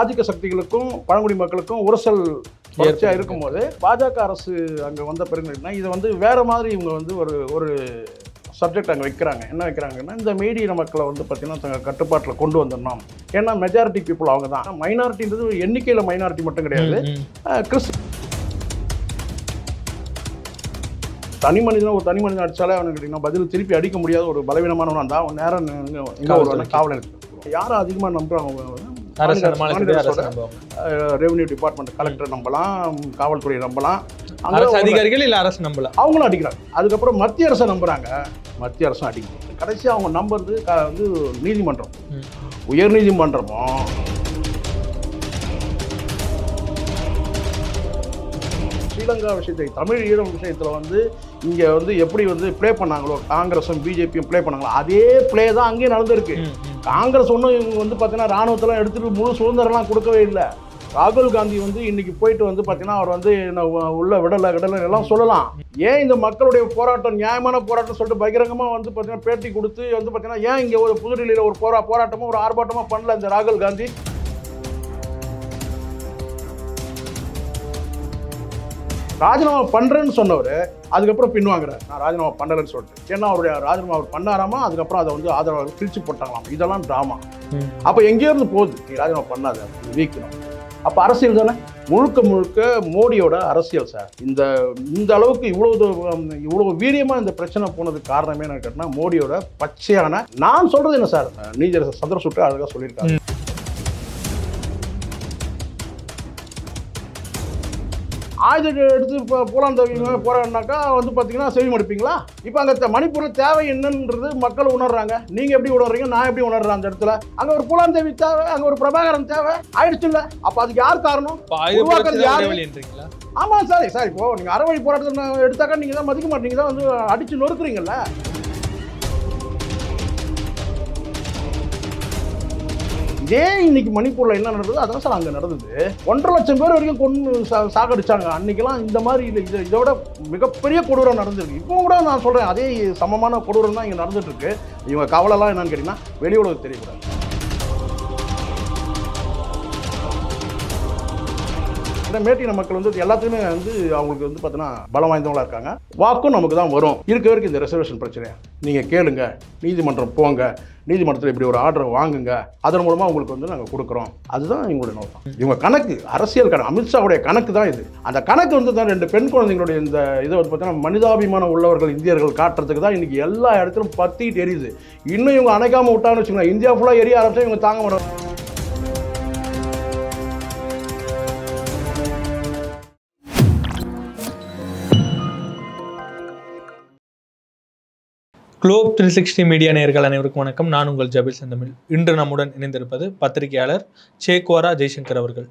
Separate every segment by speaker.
Speaker 1: ஆதிக்க சக்திகளுக்கும் பழங்குடி மக்களுக்கும் உரசல் தொடர்ச்சியாக இருக்கும்போது பாஜக அரசு அங்கே வந்த பிறகுனா இதை வந்து வேறு மாதிரி இவங்க வந்து ஒரு ஒரு சப்ஜெக்ட் அங்கே வைக்கிறாங்க என்ன வைக்கிறாங்கன்னா இந்த மீடிய மக்களை வந்து பார்த்திங்கன்னா தங்கள் கட்டுப்பாட்டில் கொண்டு வந்துடணும் ஏன்னா மெஜாரிட்டி பீப்புள் அவங்க தான் மைனாரிட்டின்றது எண்ணிக்கையில் மைனாரிட்டி மட்டும் கிடையாது கிறிஸ் தனி மனிதன் ஒரு தனி மனிதன் அடித்தாலே அவனுக்கு கேட்டிங்கன்னா பதில் திருப்பி அடிக்க முடியாத ஒரு பலவீனமானவனாக இருந்தால் அவன் நேரம் எங்கே ஒரு காவல் யாரை அதிகமாக நம்புறாங்க ரெவன்யூ டிபார்ட்மெண்ட் கலெக்டர் நம்பலாம் காவல்துறை நம்பலாம் அரசு அதிகாரிகள் இல்லை அரசு நம்பல அவங்களும் அடிக்கிறாங்க அதுக்கப்புறம் மத்திய அரசை நம்புறாங்க மத்திய அரசும் அடிக்கிறாங்க கடைசி அவங்க நம்புறது வந்து நீதிமன்றம் உயர் நீதிமன்றமும் ஸ்ரீலங்கா விஷயத்தை தமிழ் ஈழம் விஷயத்தில் வந்து இங்கே வந்து எப்படி வந்து ப்ளே பண்ணாங்களோ காங்கிரஸும் பிஜேபியும் ப்ளே பண்ணாங்களோ அதே ப்ளே தான் அங்கேயும் நடந்திருக்கு காங்கிரஸ் ஒன்றும் இவங்க வந்து பார்த்தீங்கன்னா ராணுவத்தெல்லாம் எடுத்துகிட்டு முழு சுதந்திரம்லாம் கொடுக்கவே இல்லை ராகுல் காந்தி வந்து இன்றைக்கி போயிட்டு வந்து பார்த்தீங்கன்னா அவர் வந்து உள்ள விடலை விடலை எல்லாம் சொல்லலாம் ஏன் இந்த மக்களுடைய போராட்டம் நியாயமான போராட்டம் சொல்லிட்டு பகிரங்கமாக வந்து பார்த்தீங்கன்னா பேட்டி கொடுத்து வந்து பார்த்தீங்கன்னா ஏன் இங்கே ஒரு புதுடெல்லியில் ஒரு போரா போராட்டமோ ஒரு ஆர்ப்பாட்டமோ பண்ணல இந்த ராகுல் காந்தி ராஜினாமா பண்ணுறேன்னு சொன்னவர் அதுக்கப்புறம் பின்வாங்கிறார் நான் ராஜினாமா பண்ணலைன்னு சொல்லிட்டு ஏன்னா அவருடைய ராஜினாமா அவர் பண்ணாராமா அதுக்கப்புறம் அதை வந்து ஆதரவாக பிரித்து போட்டாங்களாம் இதெல்லாம் ட்ராமா அப்போ எங்கேயிருந்து போகுது நீ ராஜினாமா பண்ணாத வீக்கணும் அப்போ அரசியல் தானே முழுக்க முழுக்க மோடியோட அரசியல் சார் இந்த இந்த அளவுக்கு இவ்வளோ இவ்வளோ வீரியமாக இந்த பிரச்சனை போனதுக்கு காரணமே என்ன கேட்டால் மோடியோட பச்சையான நான் சொல்கிறது என்ன சார் சந்திர சுட்டு அழகாக சொல்லியிருக்காங்க ஆயுதத்தை எடுத்து இப்போ போலாம் தவிங்க போகிறேன்னாக்கா வந்து பார்த்தீங்கன்னா செவி மடுப்பீங்களா இப்போ அங்கே மணிப்பூரில் தேவை என்னன்றது மக்கள் உணர்றாங்க நீங்கள் எப்படி உணர்றீங்க நான் எப்படி உணர்றேன் அந்த இடத்துல அங்கே ஒரு போலாம் தேவி தேவை அங்கே ஒரு பிரபாகரன் தேவை ஆயிடுச்சு இல்லை அப்போ அதுக்கு யார் காரணம் யார் ஆமாம் சாரி சார் இப்போ நீங்கள் அறவழி போராட்டத்தை எடுத்தாக்கா நீங்கள் தான் மதிக்க மாட்டீங்க தான் வந்து அடித்து நொறுக்குறீங்கல்ல ஏன் இன்னைக்கு மணிப்பூரில் என்ன நடந்தது அதான் சார் அங்கே நடந்தது ஒன்றரை லட்சம் பேர் வரைக்கும் கொண்டு சாகடிச்சாங்க அன்னைக்கெல்லாம் இந்த மாதிரி இது விட மிகப்பெரிய கொடூரம் நடந்திருக்கு இப்போ கூட நான் சொல்கிறேன் அதே சமமான கொடூரம் தான் இங்கே நடந்துட்டு இருக்கு இவங்க கவலைலாம் என்னன்னு கேட்டீங்கன்னா வெளி உலகம் தெரியக்கூடாது இந்த மேட்டின மக்கள் வந்து எல்லாத்துக்குமே வந்து அவங்களுக்கு வந்து பார்த்தீங்கன்னா பலம் வாய்ந்தவங்களா இருக்காங்க வாக்கும் நமக்கு தான் வரும் இருக்க வரைக்கும் இந்த ரிசர்வேஷன் பிரச்சனை நீங்கள் கேளுங்க நீதிமன்றம் போங்க நீதிமன்றத்தில் இப்படி ஒரு ஆர்டர் வாங்குங்க அதன் மூலமாக உங்களுக்கு வந்து நாங்கள் கொடுக்குறோம் அதுதான் எங்களுடைய நோக்கம் இவங்க கணக்கு அரசியல் கணக்கு அமித்ஷாவுடைய கணக்கு தான் இது அந்த கணக்கு வந்து தான் ரெண்டு பெண் குழந்தைங்களுடைய இந்த இதை வந்து பார்த்தீங்கன்னா மனிதாபிமானம் உள்ளவர்கள் இந்தியர்கள் காட்டுறதுக்கு தான் இன்றைக்கி எல்லா இடத்துலையும் பற்றிட்டு எரியுது இன்னும் இவங்க அணைக்காமல் விட்டான்னு வச்சுக்கோங்க இந்தியா ஃபுல்லாக எரிய ஆரம்பிச்சா இவங்க தாங்க மாட்டாங்க
Speaker 2: குளோப் த்ரீ சிக்ஸ்டி மீடியா நேர்கள் அனைவருக்கும் வணக்கம் நான் உங்கள் ஜபில் செந்தமிழ் இன்று நம்முடன் இணைந்திருப்பது பத்திரிகையாளர் சேக்வாரா ஜெய்சங்கர் அவர்கள்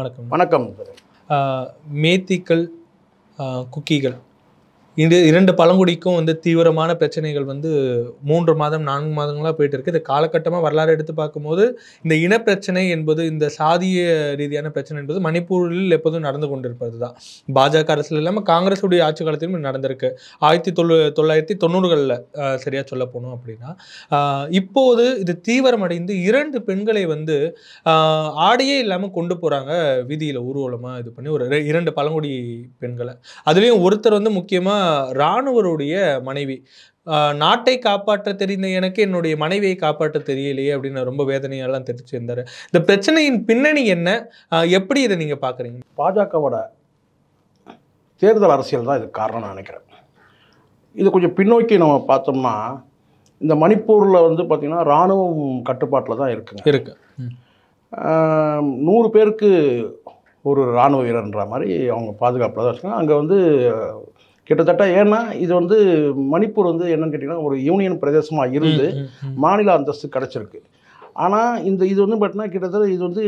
Speaker 1: வணக்கம் வணக்கம்
Speaker 2: மேத்திக்கள் குக்கிகள் இது இரண்டு பழங்குடிக்கும் வந்து தீவிரமான பிரச்சனைகள் வந்து மூன்று மாதம் நான்கு மாதங்களாக போயிட்டு இருக்குது இது காலகட்டமாக வரலாறு எடுத்து பார்க்கும்போது இந்த இனப்பிரச்சனை என்பது இந்த சாதிய ரீதியான பிரச்சனை என்பது மணிப்பூரில் எப்போதும் நடந்து கொண்டிருப்பது தான் பாஜக அரசில் இல்லாமல் காங்கிரஸுடைய ஆட்சி காலத்திலும் நடந்திருக்கு ஆயிரத்தி தொள்ளு தொள்ளாயிரத்தி தொண்ணூறுகளில் சரியாக சொல்ல போனோம் அப்படின்னா இப்போது இது தீவிரமடைந்து இரண்டு பெண்களை வந்து ஆடையே இல்லாமல் கொண்டு போகிறாங்க வீதியில் ஊர்வலமாக இது பண்ணி ஒரு இரண்டு பழங்குடி பெண்களை அதுலேயும் ஒருத்தர் வந்து முக்கியமாக இராணுவருடைய மனைவி நாட்டை காப்பாற்ற தெரிந்த எனக்கு என்னுடைய மனைவியை காப்பாற்ற தெரியலையே அப்படின்னு ரொம்ப வேதனையெல்லாம் தெரிவிச்சிருந்தாரு இந்த பிரச்சனையின் பின்னணி என்ன எப்படி இதை நீங்கள் பார்க்குறீங்க பாஜகவோட
Speaker 1: தேர்தல் அரசியல் தான் இதுக்கு காரணம் நினைக்கிறேன் இது கொஞ்சம் பின்னோக்கி நம்ம பார்த்தோம்னா இந்த மணிப்பூரில் வந்து பார்த்திங்கன்னா இராணுவம் கட்டுப்பாட்டில் தான் இருக்குங்க இருக்கு நூறு பேருக்கு ஒரு இராணுவ வீரர்ன்ற மாதிரி அவங்க பாதுகாப்பில் தான் இருக்காங்க அங்கே வந்து கிட்டத்தட்ட ஏன்னா இது வந்து மணிப்பூர் வந்து என்னன்னு கேட்டிங்கன்னா ஒரு யூனியன் பிரதேசமாக இருந்து மாநில அந்தஸ்து கிடச்சிருக்கு ஆனால் இந்த இது வந்து பார்த்தீங்கன்னா கிட்டத்தட்ட இது வந்து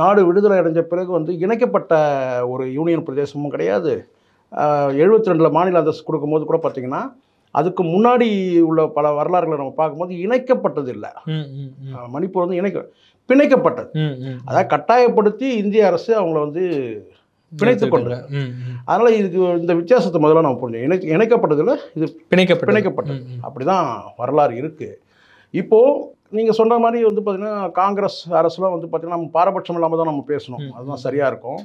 Speaker 1: நாடு விடுதலை அடைஞ்ச பிறகு வந்து இணைக்கப்பட்ட ஒரு யூனியன் பிரதேசமும் கிடையாது எழுபத்தி ரெண்டில் மாநில அந்தஸ்து கொடுக்கும்போது கூட பார்த்திங்கன்னா அதுக்கு முன்னாடி உள்ள பல வரலாறுகளை நம்ம பார்க்கும்போது இணைக்கப்பட்டது இல்லை மணிப்பூர் வந்து இணைக்க பிணைக்கப்பட்டது அதாவது கட்டாயப்படுத்தி இந்திய அரசு அவங்கள வந்து பிணைத்து கொண்டேன் அதனால இதுக்கு இந்த வித்தியாசத்தை முதல்ல நம்ம புரிஞ்சோம் இணை இணைக்கப்பட்டதில் இது பிணைக்க பிணைக்கப்பட்டது அப்படிதான் வரலாறு இருக்குது இப்போது நீங்கள் சொன்ன மாதிரி வந்து பார்த்திங்கன்னா காங்கிரஸ் அரசுலாம் வந்து பார்த்திங்கன்னா நம்ம பாரபட்சம் இல்லாமல் தான் நம்ம பேசணும் அதுதான் சரியாக இருக்கும்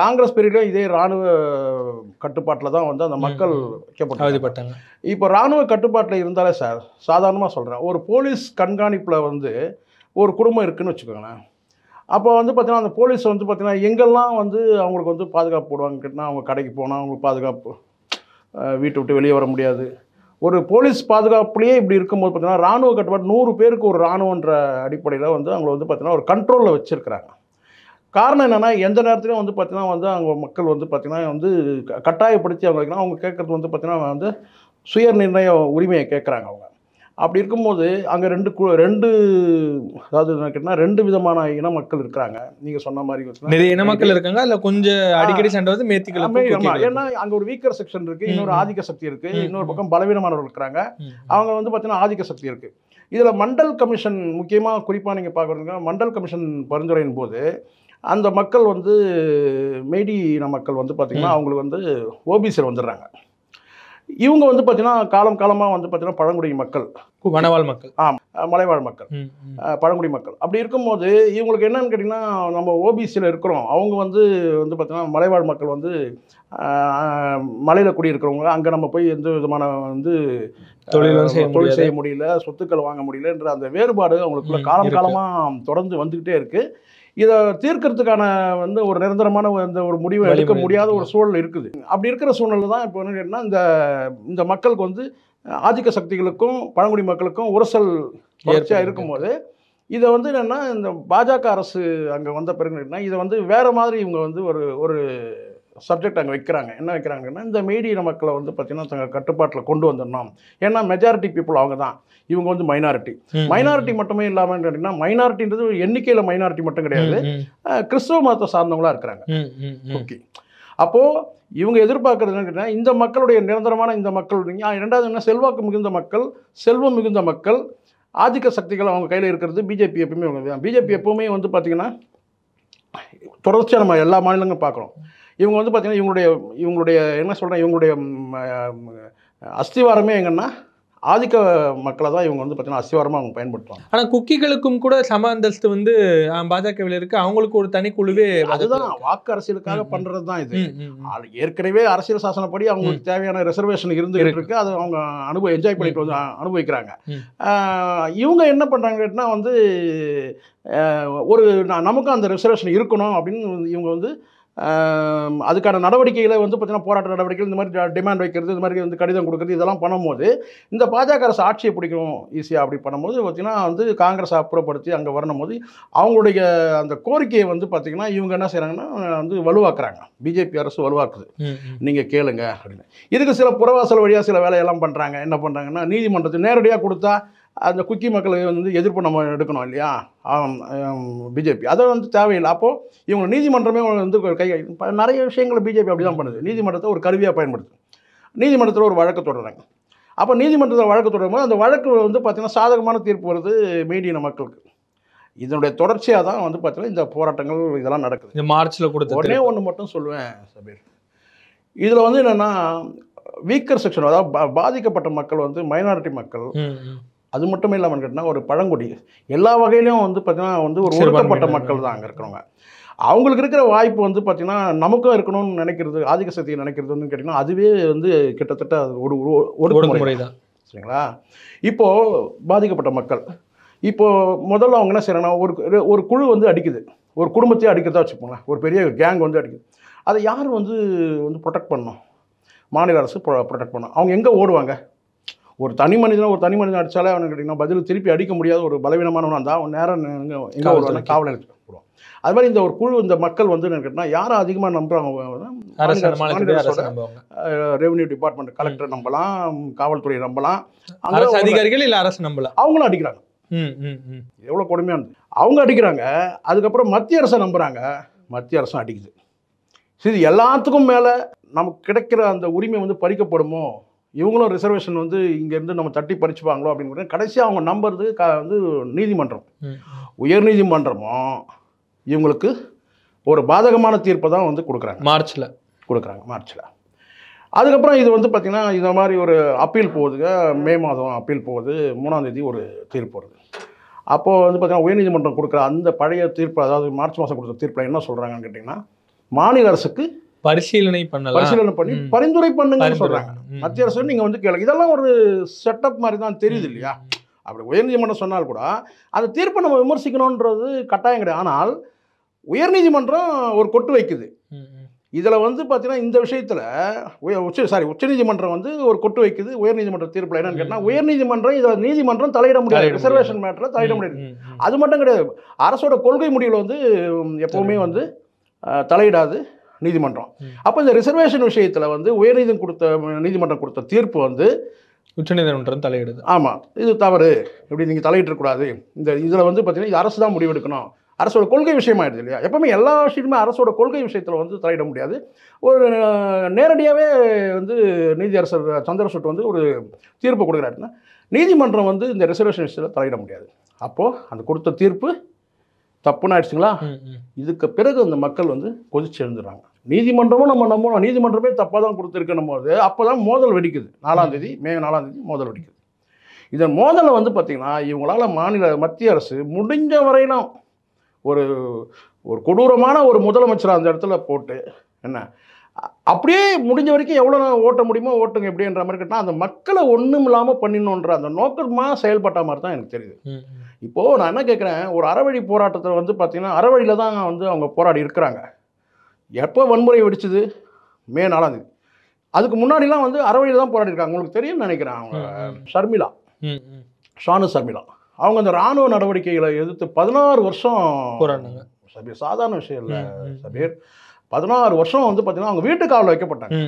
Speaker 1: காங்கிரஸ் பீரியடும் இதே இராணுவ கட்டுப்பாட்டில் தான் வந்து அந்த மக்கள் வைக்கப்பட்டாங்க இப்போ இராணுவ கட்டுப்பாட்டில் இருந்தாலே சார் சாதாரணமாக சொல்கிறேன் ஒரு போலீஸ் கண்காணிப்பில் வந்து ஒரு குடும்பம் இருக்குதுன்னு வச்சுக்கோங்களேன் அப்போ வந்து பார்த்திங்கன்னா அந்த போலீஸ் வந்து பார்த்தீங்கன்னா எங்கெல்லாம் வந்து அவங்களுக்கு வந்து பாதுகாப்பு போடுவாங்க கேட்டால் அவங்க கடைக்கு போனால் அவங்களுக்கு பாதுகாப்பு வீட்டை விட்டு வெளியே வர முடியாது ஒரு போலீஸ் பாதுகாப்புலேயே இப்படி இருக்கும்போது பார்த்திங்கன்னா ராணுவ கட்டுப்பாடு நூறு பேருக்கு ஒரு ராணுவன்ற அடிப்படையில் வந்து அவங்கள வந்து பார்த்தீங்கன்னா ஒரு கண்ட்ரோலில் வச்சுருக்கிறாங்க காரணம் என்னென்னா எந்த நேரத்துலையும் வந்து பார்த்திங்கன்னா வந்து அவங்க மக்கள் வந்து பார்த்திங்கன்னா வந்து கட்டாயப்படுத்தி அவங்களுக்குனா அவங்க கேட்குறது வந்து பார்த்திங்கன்னா வந்து சுய நிர்ணய உரிமையை கேட்குறாங்க அவங்க அப்படி இருக்கும்போது அங்கே ரெண்டு கு ரெண்டு அதாவது என்ன கேட்டால் ரெண்டு விதமான இன மக்கள் இருக்கிறாங்க நீங்கள் சொன்ன மாதிரி நிறைய இன மக்கள் இருக்காங்க
Speaker 2: இல்லை கொஞ்சம் அடிக்கடி சண்டை வந்து மேத்திக்கலாம்
Speaker 1: ஏன்னா அங்கே ஒரு வீக்கர் செக்ஷன் இருக்குது இன்னொரு ஆதிக்க சக்தி இருக்குது இன்னொரு பக்கம் பலவீனமானவர்கள் இருக்கிறாங்க அவங்க வந்து பார்த்தீங்கன்னா ஆதிக்க சக்தி இருக்குது இதில் மண்டல் கமிஷன் முக்கியமாக குறிப்பாக நீங்கள் பார்க்குறதுங்க மண்டல் கமிஷன் பரிந்துரையின் போது அந்த மக்கள் வந்து மேடி இன மக்கள் வந்து பார்த்திங்கன்னா அவங்களுக்கு வந்து ஓபிசியில் வந்துடுறாங்க இவங்க வந்து பார்த்தீங்கன்னா காலம் காலமாக வந்து பார்த்தீங்கன்னா பழங்குடி மக்கள் வனவாழ் மக்கள் ஆம் மலைவாழ் மக்கள் பழங்குடி மக்கள் அப்படி இருக்கும்போது இவங்களுக்கு என்னன்னு கேட்டிங்கன்னா நம்ம ஓபிசியில் இருக்கிறோம் அவங்க வந்து வந்து பார்த்திங்கன்னா மலைவாழ் மக்கள் வந்து மலையில் குடியிருக்கிறவங்க அங்கே நம்ம போய் எந்த விதமான வந்து தொழில் தொழில் செய்ய முடியல சொத்துக்கள் வாங்க முடியலன்ற அந்த வேறுபாடு அவங்களுக்குள்ள காலம் காலமாக தொடர்ந்து வந்துக்கிட்டே இருக்குது இதை தீர்க்கறதுக்கான வந்து ஒரு நிரந்தரமான இந்த ஒரு முடிவை எடுக்க முடியாத ஒரு சூழல் இருக்குது அப்படி இருக்கிற சூழ்நிலை தான் இப்போ என்ன கேட்டால் இந்த இந்த மக்களுக்கு வந்து ஆதிக்க சக்திகளுக்கும் பழங்குடி மக்களுக்கும் உரசல் தொடர்ச்சியாக இருக்கும்போது இதை வந்து என்னென்னா இந்த பாஜக அரசு அங்கே வந்த பிறகு இதை வந்து வேறு மாதிரி இவங்க வந்து ஒரு ஒரு சப்ஜெக்ட் அங்கே வைக்கிறாங்க என்ன வைக்கிறாங்கன்னா இந்த மீடிய மக்களை வந்து பார்த்தீங்கன்னா தங்கள் கட்டுப்பாட்டில் கொண்டு வந்துடணும் ஏன்னா மெஜாரிட்டி பீப்புள் அவங்க தான் இவங்க வந்து மைனாரிட்டி மைனாரிட்டி மட்டுமே இல்லாமல் கேட்டிங்கன்னா மைனாரிட்டின்றது எண்ணிக்கையில் மைனாரிட்டி மட்டும் கிடையாது கிறிஸ்தவ மதத்தை சார்ந்தவங்களாக இருக்கிறாங்க ஓகே அப்போது இவங்க எதிர்பார்க்கறது என்னன்னா இந்த மக்களுடைய நிரந்தரமான இந்த மக்கள் ரெண்டாவது என்ன செல்வாக்கு மிகுந்த மக்கள் செல்வம் மிகுந்த மக்கள் ஆதிக்க சக்திகள் அவங்க கையில் இருக்கிறது பிஜேபி எப்பவுமே பிஜேபி எப்பவுமே வந்து பார்த்திங்கன்னா தொடர்ச்சியாக நம்ம எல்லா மாநிலங்களும் பார்க்குறோம் இவங்க வந்து பார்த்திங்கன்னா இவங்களுடைய இவங்களுடைய என்ன சொல்கிறேன் இவங்களுடைய அஸ்திவாரமே எங்கன்னா ஆதிக்க மக்களை தான் இவங்க வந்து பார்த்தீங்கன்னா அசிவாரமாக அவங்க பயன்படுத்துவாங்க
Speaker 2: ஆனால் குக்கிகளுக்கும் கூட சம அந்தஸ்து வந்து பாஜகவில்
Speaker 1: இருக்குது அவங்களுக்கு ஒரு தனி குழுவே அதுதான் வாக்கு அரசியலுக்காக பண்ணுறது தான் இது ஏற்கனவே அரசியல் சாசனப்படி அவங்களுக்கு தேவையான ரிசர்வேஷன் இருந்து இருக்கு அது அவங்க அனுபவம் என்ஜாய் பண்ணிட்டு வந்து அனுபவிக்கிறாங்க இவங்க என்ன பண்ணுறாங்க கேட்டால் வந்து ஒரு நமக்கும் அந்த ரிசர்வேஷன் இருக்கணும் அப்படின்னு இவங்க வந்து அதுக்கான நடவடிக்கைகளை வந்து பார்த்திங்கன்னா போராட்ட நடவடிக்கைகள் இந்த மாதிரி டிமாண்ட் வைக்கிறது இந்த மாதிரி வந்து கடிதம் கொடுக்குறது இதெல்லாம் பண்ணும்போது இந்த பாஜக அரசு ஆட்சியை பிடிக்கணும் ஈஸியாக அப்படி பண்ணும்போது பார்த்திங்கன்னா வந்து காங்கிரஸ் அப்புறப்படுத்தி அங்கே வரணும் போது அவங்களுடைய அந்த கோரிக்கையை வந்து பார்த்திங்கன்னா இவங்க என்ன செய்கிறாங்கன்னா வந்து வலுவாக்குறாங்க பிஜேபி அரசு வலுவாக்குது நீங்கள் கேளுங்க அப்படின்னு இதுக்கு சில புறவாசல் வழியாக சில வேலையெல்லாம் பண்ணுறாங்க என்ன பண்ணுறாங்கன்னா நீதிமன்றத்தை நேரடியாக கொடுத்தா அந்த குக்கி மக்களை வந்து எதிர்ப்பு நம்ம எடுக்கணும் இல்லையா பிஜேபி அதை வந்து தேவையில்லை அப்போது இவங்க நீதிமன்றமே வந்து கை நிறைய விஷயங்களை பிஜேபி அப்படி தான் பண்ணுது நீதிமன்றத்தை ஒரு கருவியாக பயன்படுத்து நீதிமன்றத்தில் ஒரு வழக்கு தொடர்றாங்க அப்போ நீதிமன்றத்தில் வழக்கு தொடரும்போது அந்த வழக்கு வந்து பார்த்திங்கன்னா சாதகமான தீர்ப்பு வருது மீடியன மக்களுக்கு இதனுடைய தொடர்ச்சியாக தான் வந்து பார்த்திங்கன்னா இந்த போராட்டங்கள் இதெல்லாம் நடக்குது இந்த மார்ச்சில் கூட உடனே ஒன்று மட்டும் சொல்லுவேன் சபீர் இதில் வந்து என்னென்னா வீக்கர் செக்ஷன் அதாவது பாதிக்கப்பட்ட மக்கள் வந்து மைனாரிட்டி மக்கள் அது மட்டும் இல்லாமல் கேட்டால் ஒரு பழங்குடி எல்லா வகையிலையும் வந்து பார்த்திங்கன்னா வந்து ஒரு ஒடுக்கப்பட்ட மக்கள் தான் அங்கே இருக்கிறவங்க அவங்களுக்கு இருக்கிற வாய்ப்பு வந்து பார்த்திங்கன்னா நமக்கும் இருக்கணும்னு நினைக்கிறது ஆதிக்க சக்தியை நினைக்கிறதுன்னு கேட்டிங்கன்னா அதுவே வந்து கிட்டத்தட்ட ஒரு ஒடுக்குமுறை தான் சரிங்களா இப்போது பாதிக்கப்பட்ட மக்கள் இப்போது முதல்ல அவங்க என்ன செய்கிறாங்கன்னா ஒரு ஒரு குழு வந்து அடிக்குது ஒரு குடும்பத்தையே அடிக்கிறதா வச்சுப்போங்களேன் ஒரு பெரிய கேங் வந்து அடிக்குது அதை யார் வந்து வந்து ப்ரொடெக்ட் பண்ணணும் மாநில அரசு ப்ரொ ப்ரொடெக்ட் பண்ணும் அவங்க எங்கே ஓடுவாங்க ஒரு தனி மனிதன் ஒரு தனி மனிதன் அடித்தாலே அவனு கேட்டிங்கன்னா பதில் திருப்பி அடிக்க முடியாத ஒரு பலவீனமானவனாக இருந்தால் அவன் நேரம் எங்கே காவல் நிலையத்துக்கு அது மாதிரி இந்த ஒரு குழு இந்த மக்கள் வந்து கேட்டால் யாரும் அதிகமாக நம்புறாங்க ரெவன்யூ டிபார்ட்மெண்ட் கலெக்டர் நம்பலாம் காவல்துறை நம்பலாம்
Speaker 2: அரசு அதிகாரிகள்
Speaker 1: இல்லை அரசு நம்பலாம் அவங்களும் அடிக்கிறாங்க எவ்வளோ கொடுமையானது அவங்க அடிக்கிறாங்க அதுக்கப்புறம் மத்திய அரசை நம்புகிறாங்க மத்திய அரசும் அடிக்குது சரி எல்லாத்துக்கும் மேலே நமக்கு கிடைக்கிற அந்த உரிமை வந்து பறிக்கப்படுமோ இவங்களும் ரிசர்வேஷன் வந்து இங்கேருந்து நம்ம தட்டி பறிச்சுப்பாங்களோ அப்படின்னு கடைசியாக அவங்க நம்புறது க வந்து நீதிமன்றம் உயர் நீதிமன்றமும் இவங்களுக்கு ஒரு பாதகமான தீர்ப்பை தான் வந்து கொடுக்குறாங்க மார்ச்சில் கொடுக்குறாங்க மார்ச்சில் அதுக்கப்புறம் இது வந்து பார்த்திங்கன்னா இந்த மாதிரி ஒரு அப்பீல் போகுதுங்க மே மாதம் அப்பீல் போகுது மூணாந்தேதி ஒரு தீர்ப்பு வருது அப்போது வந்து பார்த்திங்கன்னா உயர்நீதிமன்றம் கொடுக்குற அந்த பழைய தீர்ப்பு அதாவது மார்ச் மாதம் கொடுத்த தீர்ப்பில் என்ன சொல்கிறாங்கன்னு கேட்டிங்கன்னா மாநில அரசுக்கு
Speaker 2: பரிசீலனை பண்ணலாம் பரிசீலனை பண்ணி
Speaker 1: பரிந்துரை பண்ணுங்கன்னு சொல்றாங்க மத்திய அரசு நீங்க வந்து கேளுங்க இதெல்லாம் ஒரு செட்டப் மாதிரி தான் தெரியுது இல்லையா அப்படி உயர்நீதிமன்றம் சொன்னால் கூட அந்த தீர்ப்பை நம்ம விமர்சிக்கணும்ன்றது கட்டாயம் கிடையாது ஆனால் உயர்நீதிமன்றம் ஒரு கொட்டு வைக்குது இதில் வந்து பார்த்தீங்கன்னா இந்த விஷயத்தில் உச்ச சாரி உச்சநீதிமன்றம் வந்து ஒரு கொட்டு வைக்குது உயர்நீதிமன்ற தீர்ப்பில் என்னன்னு கேட்டால் உயர்நீதிமன்றம் இதில் நீதிமன்றம் தலையிட முடியாது ரிசர்வேஷன் மேட்டரில் தலையிட முடியாது அது மட்டும் கிடையாது அரசோட கொள்கை முடிவில் வந்து எப்போவுமே வந்து தலையிடாது நீதிமன்றம் அப்போ இந்த ரிசர்வேஷன் விஷயத்தில் வந்து உயர்நீதி கொடுத்த நீதிமன்றம் கொடுத்த தீர்ப்பு வந்து உச்சநீதிமன்றம் தலையிடுது ஆமாம் இது தவறு இப்படி நீங்கள் தலையிடக்கூடாது இந்த இதில் வந்து பார்த்தீங்கன்னா இது அரசு தான் முடிவெடுக்கணும் அரசோட கொள்கை விஷயமாயிடுது இல்லையா எப்பவுமே எல்லா விஷயத்துமே அரசோட கொள்கை விஷயத்தில் வந்து தலையிட முடியாது ஒரு நேரடியாகவே வந்து நீதியரசர் சந்திரசூட் வந்து ஒரு தீர்ப்பு கொடுக்குறாருன்னா நீதிமன்றம் வந்து இந்த ரிசர்வேஷன் விஷயத்தில் தலையிட முடியாது அப்போது அந்த கொடுத்த தீர்ப்பு தப்புன்னு ஆயிடுச்சுங்களா இதுக்கு பிறகு அந்த மக்கள் வந்து கொதிச்சு எழுந்துடுறாங்க நீதிமன்றமும் நம்ம நம்பணும் நீதிமன்றமே தப்பாக தான் கொடுத்துருக்கணும் போது அப்போ தான் மோதல் வெடிக்குது நாலாம் தேதி மே நாலாம் தேதி மோதல் வெடிக்குது இதன் மோதலை வந்து பார்த்திங்கன்னா இவங்களால் மாநில மத்திய அரசு முடிஞ்ச வரையிலும் ஒரு ஒரு கொடூரமான ஒரு முதலமைச்சரை அந்த இடத்துல போட்டு என்ன அப்படியே முடிஞ்ச வரைக்கும் எவ்வளோ ஓட்ட முடியுமோ ஓட்டுங்க எப்படின்ற மாதிரி கேட்டால் அந்த மக்களை ஒன்றும் இல்லாமல் பண்ணிடணுன்ற அந்த நோக்கமாக செயல்பட்ட மாதிரி தான் எனக்கு தெரியுது இப்போது நான் என்ன கேட்குறேன் ஒரு அறவழி போராட்டத்தில் வந்து பார்த்திங்கன்னா அறவழியில் தான் வந்து அவங்க போராடி இருக்கிறாங்க எப்போ வன்முறை வெடிச்சது மே நாலாம் தேதி அதுக்கு முன்னாடிலாம் வந்து அறவழியில் தான் போராடி இருக்காங்க உங்களுக்கு தெரியும் நினைக்கிறேன் அவங்க ஷர்மிளா ஷானு ஷர்மிளா அவங்க அந்த இராணுவ நடவடிக்கைகளை எதிர்த்து பதினாறு வருஷம் போராடினாங்க சபீர் சாதாரண விஷயம் இல்லை சபீர் பதினாறு வருஷம் வந்து பார்த்தீங்கன்னா அவங்க வீட்டு காவலில் வைக்கப்பட்டாங்க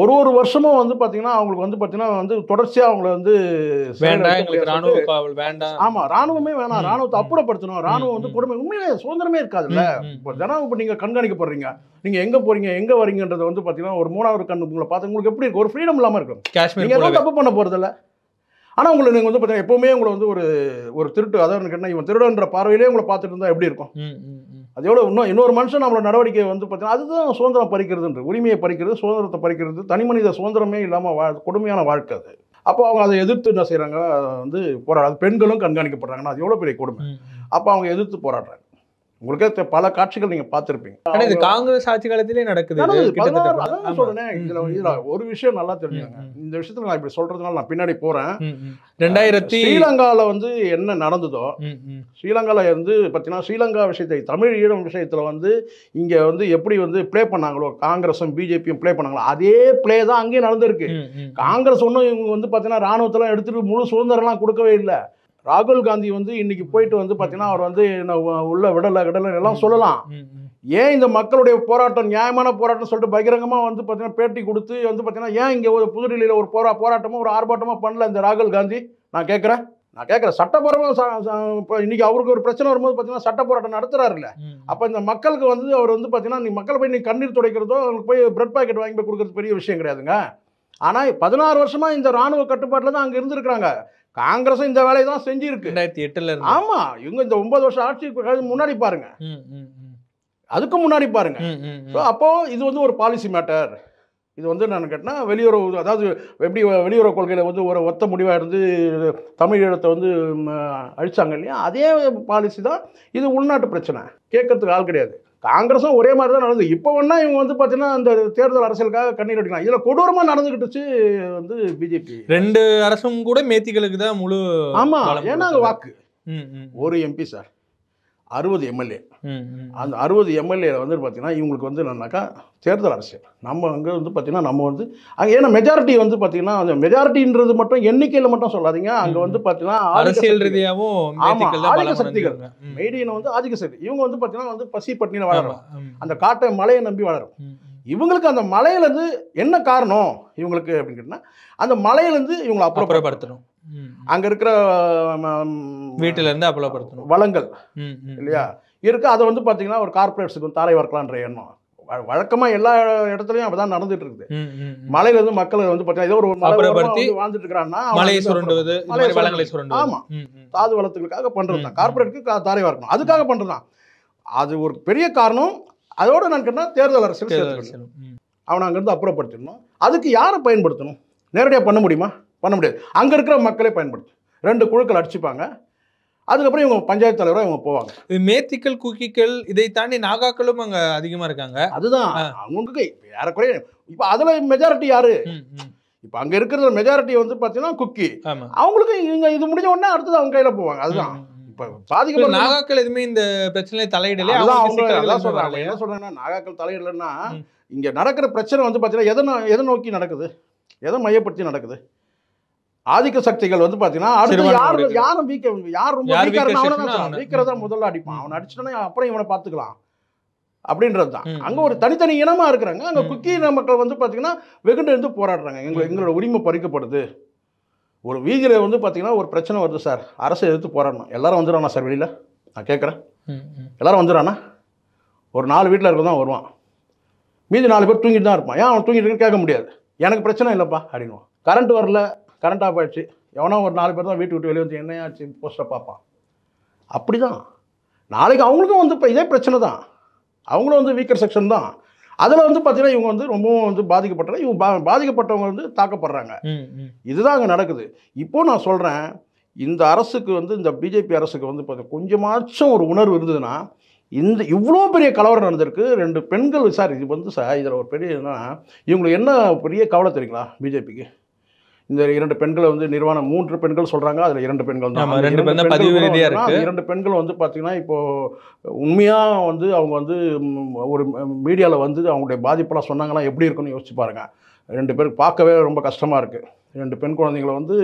Speaker 1: ஒரு ஒரு வருஷமும் வந்து பார்த்தீங்கன்னா அவங்களுக்கு வந்து பார்த்தீங்கன்னா வந்து தொடர்ச்சியாக அவங்கள வந்து வேண்டாம் ஆமாம் ராணுவமே வேணாம் ராணுவத்தை அப்புறப்படுத்தணும் ராணுவம் வந்து கொடுமை உண்மையிலே சுதந்திரமே இருக்காதுல்ல இப்போ ஜனாவு இப்போ நீங்கள் கண்காணிக்கப்படுறீங்க நீங்கள் எங்கே போகிறீங்க எங்கே வரீங்கன்றது வந்து பார்த்தீங்கன்னா ஒரு மூணாவது கண்ணு உங்களை பார்த்து உங்களுக்கு எப்படி இருக்கும் ஒரு ஃப்ரீடம் இல்லாமல் இருக்கும் நீங்கள் எதுவும் தப்பு பண்ண போகிறதில்ல ஆனால் உங்களை நீங்கள் வந்து பார்த்தீங்கன்னா எப்போவுமே உங்களை வந்து ஒரு ஒரு திருட்டு அதாவது கேட்டால் இவன் திருடன்ற பார்வையிலே உங்களை பார்த்துட்டு இருந்தால் எப்படி இருக்கும் அதோட இன்னும் இன்னொரு மனுஷன் நம்மளோட நடவடிக்கை வந்து பார்த்தீங்கன்னா அதுதான் சுதந்திரம் பறிக்கிறதுன்ற உரிமையை பறிக்கிறது சுதந்திரத்தை பறிக்கிறது தனி மனித சுதந்திரமே இல்லாமல் வா கொடுமையான வாழ்க்கை அது அப்போ அவங்க அதை எதிர்த்து என்ன செய்கிறாங்க வந்து போராடுறது பெண்களும் கண்காணிக்கப்படுறாங்கன்னா அது எவ்வளோ பெரிய கொடுமை அப்போ அவங்க எதிர்த்து போராடுறாங்க உங்களுக்கே பல காட்சிகள் நீங்க பார்த்துருப்பீங்க இது காங்கிரஸ் ஆட்சி காலத்திலே நடக்குது இதுல இதுல ஒரு விஷயம் நல்லா தெரிஞ்சுங்க இந்த விஷயத்துல நான் இப்படி சொல்றதுனால நான் பின்னாடி போறேன் ரெண்டாயிரத்தி ஸ்ரீலங்கால வந்து என்ன நடந்ததோ ஸ்ரீலங்கால வந்து பார்த்தீங்கன்னா ஸ்ரீலங்கா விஷயத்தை தமிழ் ஈழம் விஷயத்துல வந்து இங்க வந்து எப்படி வந்து பிளே பண்ணாங்களோ காங்கிரஸும் பிஜேபியும் பிளே பண்ணாங்களோ அதே பிளே தான் அங்கேயும் நடந்திருக்கு காங்கிரஸ் ஒன்றும் இவங்க வந்து பார்த்தீங்கன்னா ராணுவத்தெல்லாம் எடுத்துட்டு முழு சுதந்திரம்லாம் கொடுக்கவே இல்லை ராகுல் காந்தி வந்து இன்னைக்கு போயிட்டு வந்து பார்த்தீங்கன்னா அவர் வந்து உள்ள விடலை விடலை எல்லாம் சொல்லலாம் ஏன் இந்த மக்களுடைய போராட்டம் நியாயமான போராட்டம் சொல்லிட்டு பகிரங்கமாக வந்து பார்த்தீங்கன்னா பேட்டி கொடுத்து வந்து பார்த்தீங்கன்னா ஏன் இங்கே ஒரு புதுடில்லியில் ஒரு போரா போராட்டமும் ஒரு ஆர்ப்பாட்டமாக பண்ணல இந்த ராகுல் காந்தி நான் கேட்குறேன் நான் கேட்குறேன் சட்டப்பூர்வமாக இன்னைக்கு அவருக்கு ஒரு பிரச்சனை வரும்போது பார்த்தீங்கன்னா சட்ட போராட்டம் நடத்துறாருல்ல அப்போ இந்த மக்களுக்கு வந்து அவர் வந்து பார்த்தீங்கன்னா நீ மக்கள் போய் நீ கண்ணீர் துடைக்கிறதோ அவங்களுக்கு போய் பிரெட் பாக்கெட் வாங்கி போய் கொடுக்குறது பெரிய விஷயம் கிடையாதுங்க ஆனால் பதினாறு வருஷமாக இந்த ராணுவ கட்டுப்பாட்டில் தான் அங்கே இருந்திருக்கிறாங்க காங்கிரஸும் இந்த வேலையை தான் செஞ்சிருக்கு ரெண்டாயிரத்தி எட்டுல ஆமா இவங்க இந்த ஒன்பது வருஷம் ஆட்சி முன்னாடி பாருங்க அதுக்கு முன்னாடி பாருங்க ஸோ அப்போ இது வந்து ஒரு பாலிசி மேட்டர் இது வந்து நான் கேட்டால் வெளியுறவு அதாவது எப்படி வெளியுறவு கொள்கையில் வந்து ஒரு ஒத்த முடிவாக இருந்து தமிழீழத்தை வந்து அழிச்சாங்க இல்லையா அதே பாலிசி தான் இது உள்நாட்டு பிரச்சனை கேட்கறதுக்கு ஆள் கிடையாது காங்கிரஸும் ஒரே மாதிரி தான் நடந்து இப்போ வேணா இவங்க வந்து பார்த்தீங்கன்னா அந்த தேர்தல் அரசியலுக்காக கண்ணீர் அடிக்கலாம் இதில் கொடூரமாக நடந்துக்கிட்டுச்சு வந்து பிஜேபி ரெண்டு அரசும் கூட மேத்திகளுக்கு தான் முழு ஆமாம் ஏன்னா அது வாக்கு ஒரு எம்பி சார் அறுபது எம்எல்ஏ அந்த அறுபது எம்எல்ஏல வந்து பார்த்தீங்கன்னா இவங்களுக்கு வந்து என்னன்னாக்கா தேர்தல் அரசியல் நம்ம அங்கே வந்து பார்த்தீங்கன்னா நம்ம வந்து அங்கே ஏன்னா மெஜாரிட்டி வந்து பார்த்தீங்கன்னா அந்த மெஜாரிட்டின்றது மட்டும் எண்ணிக்கையில் மட்டும் சொல்லாதீங்க அங்கே வந்து பார்த்தீங்கன்னா அரசியல் ரீதியாகவும் ஆமாம் ஆதிக்க சக்திகள் மெய்டியனை வந்து ஆதிக்க சக்தி இவங்க வந்து பார்த்தீங்கன்னா வந்து பசி பட்டினியில் வளரும் அந்த காட்டை மலையை நம்பி வளரும் இவங்களுக்கு அந்த மலையிலேருந்து என்ன காரணம் இவங்களுக்கு அப்படின்னு கேட்டால் அந்த மலையிலேருந்து இவங்களை அப்புறப்படுத்தணும் அங்க இருக்கிற வீட்டிலேருந்து அப்புலப்படுத்தணும் வளங்கள் இல்லையா இருக்கு அதை வந்து பார்த்தீங்கன்னா ஒரு கார்பரேட்ஸுக்கு தாரை வளர்க்கலான்ற எண்ணம் வழக்கமா எல்லா இடத்துலயும் அப்படிதான் நடந்துட்டு இருக்குது மலையில இருந்து மக்கள் வந்து பார்த்தீங்கன்னா ஏதோ ஒரு வாழ்ந்துட்டு இருக்கிறான்னா மலையை சுரண்டுவது தாது வளத்துக்காக பண்றது கார்பரேட்டுக்கு தாரை வரணும் அதுக்காக பண்ணுறது அது ஒரு பெரிய காரணம் அதோட நான் கேட்டால் தேர்தல் அரசியல் அவனை அங்கிருந்து அப்புறப்படுத்திடணும் அதுக்கு யாரை பயன்படுத்தணும் நேரடியாக பண்ண முடியுமா பண்ண முடியாது அங்கே இருக்கிற மக்களே பயன்படுத்தும் ரெண்டு குழுக்கள் அடிச்சுப்பாங்க அதுக்கப்புறம் இவங்க பஞ்சாயத்து தலைவராக இவங்க போவாங்க மேத்திக்கள் குக்கிக்கள் இதை தாண்டி நாகாக்களும் அங்கே அதிகமாக இருக்காங்க அதுதான் அவங்களுக்கு ஏறக்குறைய இப்போ அதில் மெஜாரிட்டி யாரு இப்போ அங்கே இருக்கிற மெஜாரிட்டி வந்து பார்த்தீங்கன்னா குக்கி அவங்களுக்கு இங்கே இது முடிஞ்ச உடனே அடுத்தது அவங்க கையில் போவாங்க அதுதான் இப்போ பாதிக்கப்பட்ட நாகாக்கள் எதுவுமே இந்த பிரச்சனையை தலையிடல அதான் அவங்க எல்லாம் சொல்கிறாங்க என்ன சொல்கிறாங்கன்னா நாகாக்கள் தலையிடலைன்னா இங்கே நடக்கிற பிரச்சனை வந்து பார்த்தீங்கன்னா எதை எதை நோக்கி நடக்குது எதை மையப்படுத்தி நடக்குது ஆதிக்க சக்திகள் வந்து பாத்தீங்கன்னா அடுத்து யார் யாரும் வீக்க யார் ரொம்ப வீக்கா இருந்தா வீக்கிறதா முதல்ல அடிப்பான் அவன் அடிச்சிட்டானா அப்புறம் இவனை பாத்துக்கலாம் அப்படின்றது தான் அங்க ஒரு தனித்தனி இனமா இருக்கிறாங்க அங்க குக்கி இன மக்கள் வந்து பாத்தீங்கன்னா வெகுண்டு இருந்து போராடுறாங்க எங்களை எங்களோட உரிமை பறிக்கப்படுது ஒரு வீதியில் வந்து பார்த்தீங்கன்னா ஒரு பிரச்சனை வருது சார் அரசை எதிர்த்து போராடணும் எல்லாரும் வந்துடுறானா சார் வெளியில் நான் கேட்குறேன் எல்லாரும் வந்துடுறானா ஒரு நாலு வீட்டில் இருக்க தான் வருவான் மீதி நாலு பேர் தூங்கிட்டு தான் இருப்பான் ஏன் அவன் தூங்கிட்டு கேட்க முடியாது எனக்கு பிரச்சனை இல்லைப்பா அப்படின்வான் கரண்ட் வரல கரண்ட் ஆஃப் ஆகிடுச்சு எவனோ ஒரு நாலு பேர் தான் வீட்டு விட்டு வெளியே வந்து என்ன ஆச்சு போஸ்ட்டை பார்ப்பான் அப்படி தான் நாளைக்கு அவங்களுக்கும் வந்து இப்போ இதே பிரச்சனை தான் அவங்களும் வந்து வீக்கர் செக்ஷன் தான் அதில் வந்து பார்த்தீங்கன்னா இவங்க வந்து ரொம்பவும் வந்து பாதிக்கப்பட்டன இவங்க பா பாதிக்கப்பட்டவங்க வந்து தாக்கப்படுறாங்க இதுதான் அங்கே நடக்குது இப்போது நான் சொல்கிறேன் இந்த அரசுக்கு வந்து இந்த பிஜேபி அரசுக்கு வந்து இப்போ கொஞ்சமாச்சும் ஒரு உணர்வு இருந்ததுன்னா இந்த இவ்வளோ பெரிய கலவரம் நடந்திருக்கு ரெண்டு பெண்கள் சார் இது வந்து சார் இதில் ஒரு பெரிய இவங்களுக்கு என்ன பெரிய கவலை தெரியுங்களா பிஜேபிக்கு இந்த இரண்டு பெண்களை வந்து நிர்வாணம் மூன்று பெண்கள் சொல்கிறாங்க அதில் இரண்டு பெண்கள் தான் இரண்டு பெண்கள் வந்து பார்த்திங்கன்னா இப்போது உண்மையாக வந்து அவங்க வந்து ஒரு மீடியாவில் வந்து அவங்களுடைய பாதிப்பெல்லாம் சொன்னாங்களாம் எப்படி இருக்குன்னு யோசிச்சு பாருங்கள் ரெண்டு பேருக்கு பார்க்கவே ரொம்ப கஷ்டமாக இருக்குது ரெண்டு பெண் குழந்தைங்களை வந்து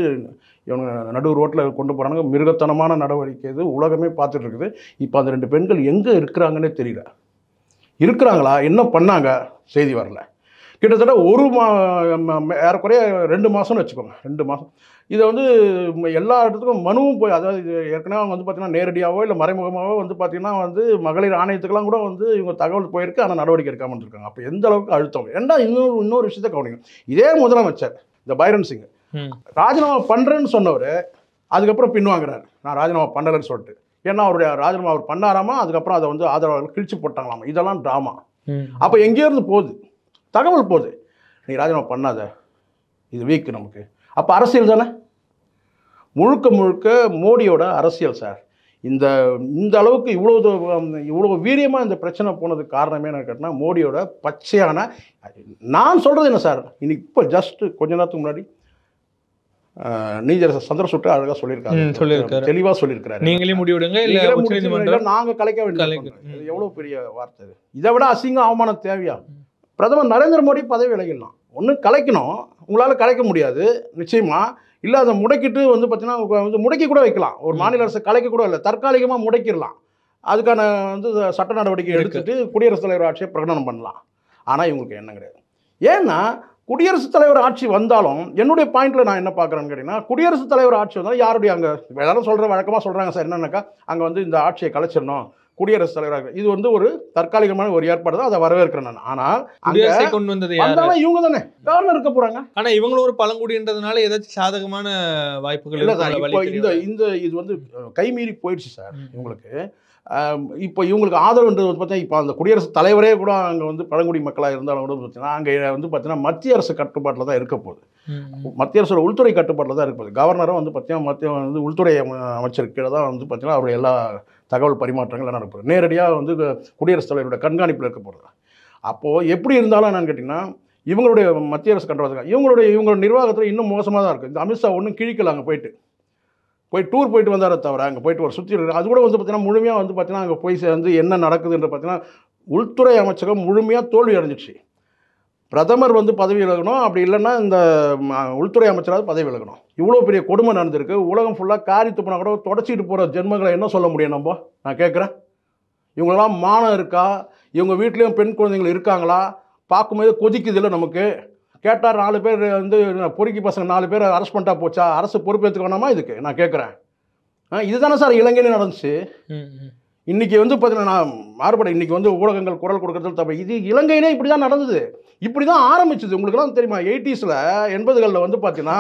Speaker 1: இவங்க நடு ரோட்டில் கொண்டு போகிறாங்க மிருகத்தனமான நடவடிக்கை இது உலகமே பார்த்துட்டு இருக்குது இப்போ அந்த ரெண்டு பெண்கள் எங்கே இருக்கிறாங்கன்னே தெரியல இருக்கிறாங்களா என்ன பண்ணாங்க செய்தி வரல கிட்டத்தட்ட ஒரு மா ஏறக்குறைய ரெண்டு மாதம்னு வச்சுக்கோங்க ரெண்டு மாதம் இதை வந்து எல்லா இடத்துக்கும் மனுவும் போய் அதாவது இது ஏற்கனவே அவங்க வந்து பார்த்திங்கன்னா நேரடியாகவோ இல்லை மறைமுகமாகவோ வந்து பார்த்திங்கன்னா வந்து மகளிர் ஆணையத்துக்கெல்லாம் கூட வந்து இவங்க தகவல் போயிருக்கு ஆனால் நடவடிக்கை எடுக்காமல் இருந்திருக்காங்க அப்போ எந்த அளவுக்கு அழுத்தம் ஏன்னா இன்னொரு இன்னொரு விஷயத்தை கவனிக்கும் இதே முதலமைச்சர் இந்த பைரன் சிங் ராஜினாமா பண்ணுறேன்னு சொன்னவர் அதுக்கப்புறம் பின்வாங்குறாரு நான் ராஜினாமா பண்ணலைன்னு சொல்லிட்டு ஏன்னா அவருடைய ராஜினாமா அவர் பண்ணாராமா அதுக்கப்புறம் அதை வந்து ஆதரவாளர்கள் கிழிச்சு போட்டாங்களாமா இதெல்லாம் ட்ராமா அப்போ எங்கேயிருந்து போகுது தகவல் போகுது நீ ராஜினாமா பண்ணாத இது வீக் நமக்கு அப்போ அரசியல் தானே முழுக்க முழுக்க மோடியோட அரசியல் சார் இந்த இந்த அளவுக்கு இவ்வளோ இவ்வளோ வீரியமாக இந்த பிரச்சனை போனதுக்கு காரணமே என்ன கேட்டால் மோடியோட பச்சையான நான் சொல்கிறது என்ன சார் இன்னைக்கு இப்போ ஜஸ்ட்டு கொஞ்ச நேரத்துக்கு முன்னாடி நீதியரசர் சுட்டு அழகாக சொல்லியிருக்காரு தெளிவாக சொல்லியிருக்கிறாரு நீங்களே முடிவிடுங்க நாங்கள் கலைக்க வேண்டிய எவ்வளோ பெரிய வார்த்தை இதை விட அசிங்கம் அவமானம் தேவையா பிரதமர் நரேந்திர மோடி பதவி விலகிடலாம் ஒன்று கலைக்கணும் உங்களால் கலைக்க முடியாது நிச்சயமாக இல்லை அதை முடக்கிட்டு வந்து பார்த்தீங்கன்னா வந்து முடக்கி கூட வைக்கலாம் ஒரு மாநில அரசு கலைக்க கூட இல்லை தற்காலிகமாக முடக்கிடலாம் அதுக்கான வந்து சட்ட நடவடிக்கை எடுத்துட்டு குடியரசுத் தலைவர் ஆட்சியை பிரகடனம் பண்ணலாம் ஆனால் இவங்களுக்கு என்ன கிடையாது ஏன்னா குடியரசுத் தலைவர் ஆட்சி வந்தாலும் என்னுடைய பாயிண்ட்ல நான் என்ன பார்க்குறேன்னு கேட்டிங்கன்னா குடியரசுத் தலைவர் ஆட்சி வந்தாலும் யாருடைய அங்கே எல்லாரும் சொல்கிற வழக்கமாக சொல்கிறாங்க சார் என்னன்னாக்கா அங்கே வந்து இந்த ஆட்சியை கலைச்சிடணும் குடியரசுத் தலைவராக இது வந்து ஒரு தற்காலிகமான ஒரு ஏற்பாடு தான் அதை வரவேற்கிறேன் நான் ஆனால் அங்கே கொண்டு வந்தது இவங்க தானே கவர்னர் இருக்க போறாங்க ஆனா இவங்களும் ஒரு பழங்குடின்றதுனால ஏதாச்சும் சாதகமான வாய்ப்புகள் இல்லை இந்த இந்த இது வந்து கைமீறி போயிடுச்சு சார் இவங்களுக்கு இப்போ இவங்களுக்கு ஆதரவுன்றது வந்து பார்த்தீங்கன்னா இப்போ அந்த குடியரசுத் தலைவரே கூட அங்கே வந்து பழங்குடி மக்களாக இருந்தாலும் கூட பார்த்தீங்கன்னா அங்கே வந்து பார்த்தீங்கன்னா மத்திய அரசு கட்டுப்பாட்டில் தான் இருக்க போகுது மத்திய அரசோட உள்துறை கட்டுப்பாட்டில் தான் இருக்க போகுது கவர்னரும் வந்து பார்த்தீங்கன்னா மத்திய வந்து உள்துறை அமைச்சர் கீழே தான் வந்து பார்த்தீங்கன்னா அவருடைய எல்லா தகவல் பரிமாற்றங்கள் நடப்போம் நேரடியாக வந்து குடியரசுத் தலைவருடைய கண்காணிப்பில் இருக்க போகிறது அப்போது எப்படி இருந்தாலும் என்னென்னு கேட்டிங்கன்னா இவங்களுடைய மத்திய அரசு கண்டவாசம் இவங்களுடைய இவங்களோட நிர்வாகத்தில் இன்னும் மோசமாக தான் இருக்குது இந்த அமித்ஷா ஒன்றும் கிழிக்கல அங்கே போயிட்டு போய் டூர் போயிட்டு வந்தார தவிர அங்கே போயிட்டு ஒரு சுற்றி அது கூட வந்து பார்த்தீங்கன்னா முழுமையாக வந்து பார்த்தீங்கன்னா அங்கே போய் சேர்ந்து என்ன நடக்குதுன்ற பார்த்திங்கன்னா உள்துறை அமைச்சகம் முழுமையாக தோல்வி அடைஞ்சிச்சு பிரதமர் வந்து பதவி விலகணும் அப்படி இல்லைன்னா இந்த உள்துறை அமைச்சராக பதவி விலகணும் இவ்வளோ பெரிய கொடுமை நடந்திருக்கு உலகம் ஃபுல்லாக காரி துப்புனா கூட தொடச்சிட்டு போகிற ஜென்மங்களை என்ன சொல்ல முடியும் நம்ம நான் கேட்குறேன் இவங்களெல்லாம் மானம் இருக்கா இவங்க வீட்லேயும் பெண் குழந்தைங்கள் இருக்காங்களா பார்க்கும்போது கொதிக்குது இல்லை நமக்கு கேட்டால் நாலு பேர் வந்து பொறுக்கி பசங்க நாலு பேர் அரெஸ்ட் பண்ணிட்டா போச்சா அரசு பொறுப்பேற்றுக்கணுமா இதுக்கு நான் கேட்குறேன் இதுதானே சார் இலங்கையிலே நடந்துச்சு இன்றைக்கி வந்து பார்த்தீங்கன்னா நான் மாறுபட இன்றைக்கி வந்து ஊடகங்கள் குரல் கொடுக்குறது தப்பு இது இலங்கையினே இப்படி தான் நடந்தது இப்படி தான் ஆரம்பிச்சது உங்களுக்குலாம் தெரியுமா எயிட்டிஸில் எண்பதுகளில் வந்து பார்த்தீங்கன்னா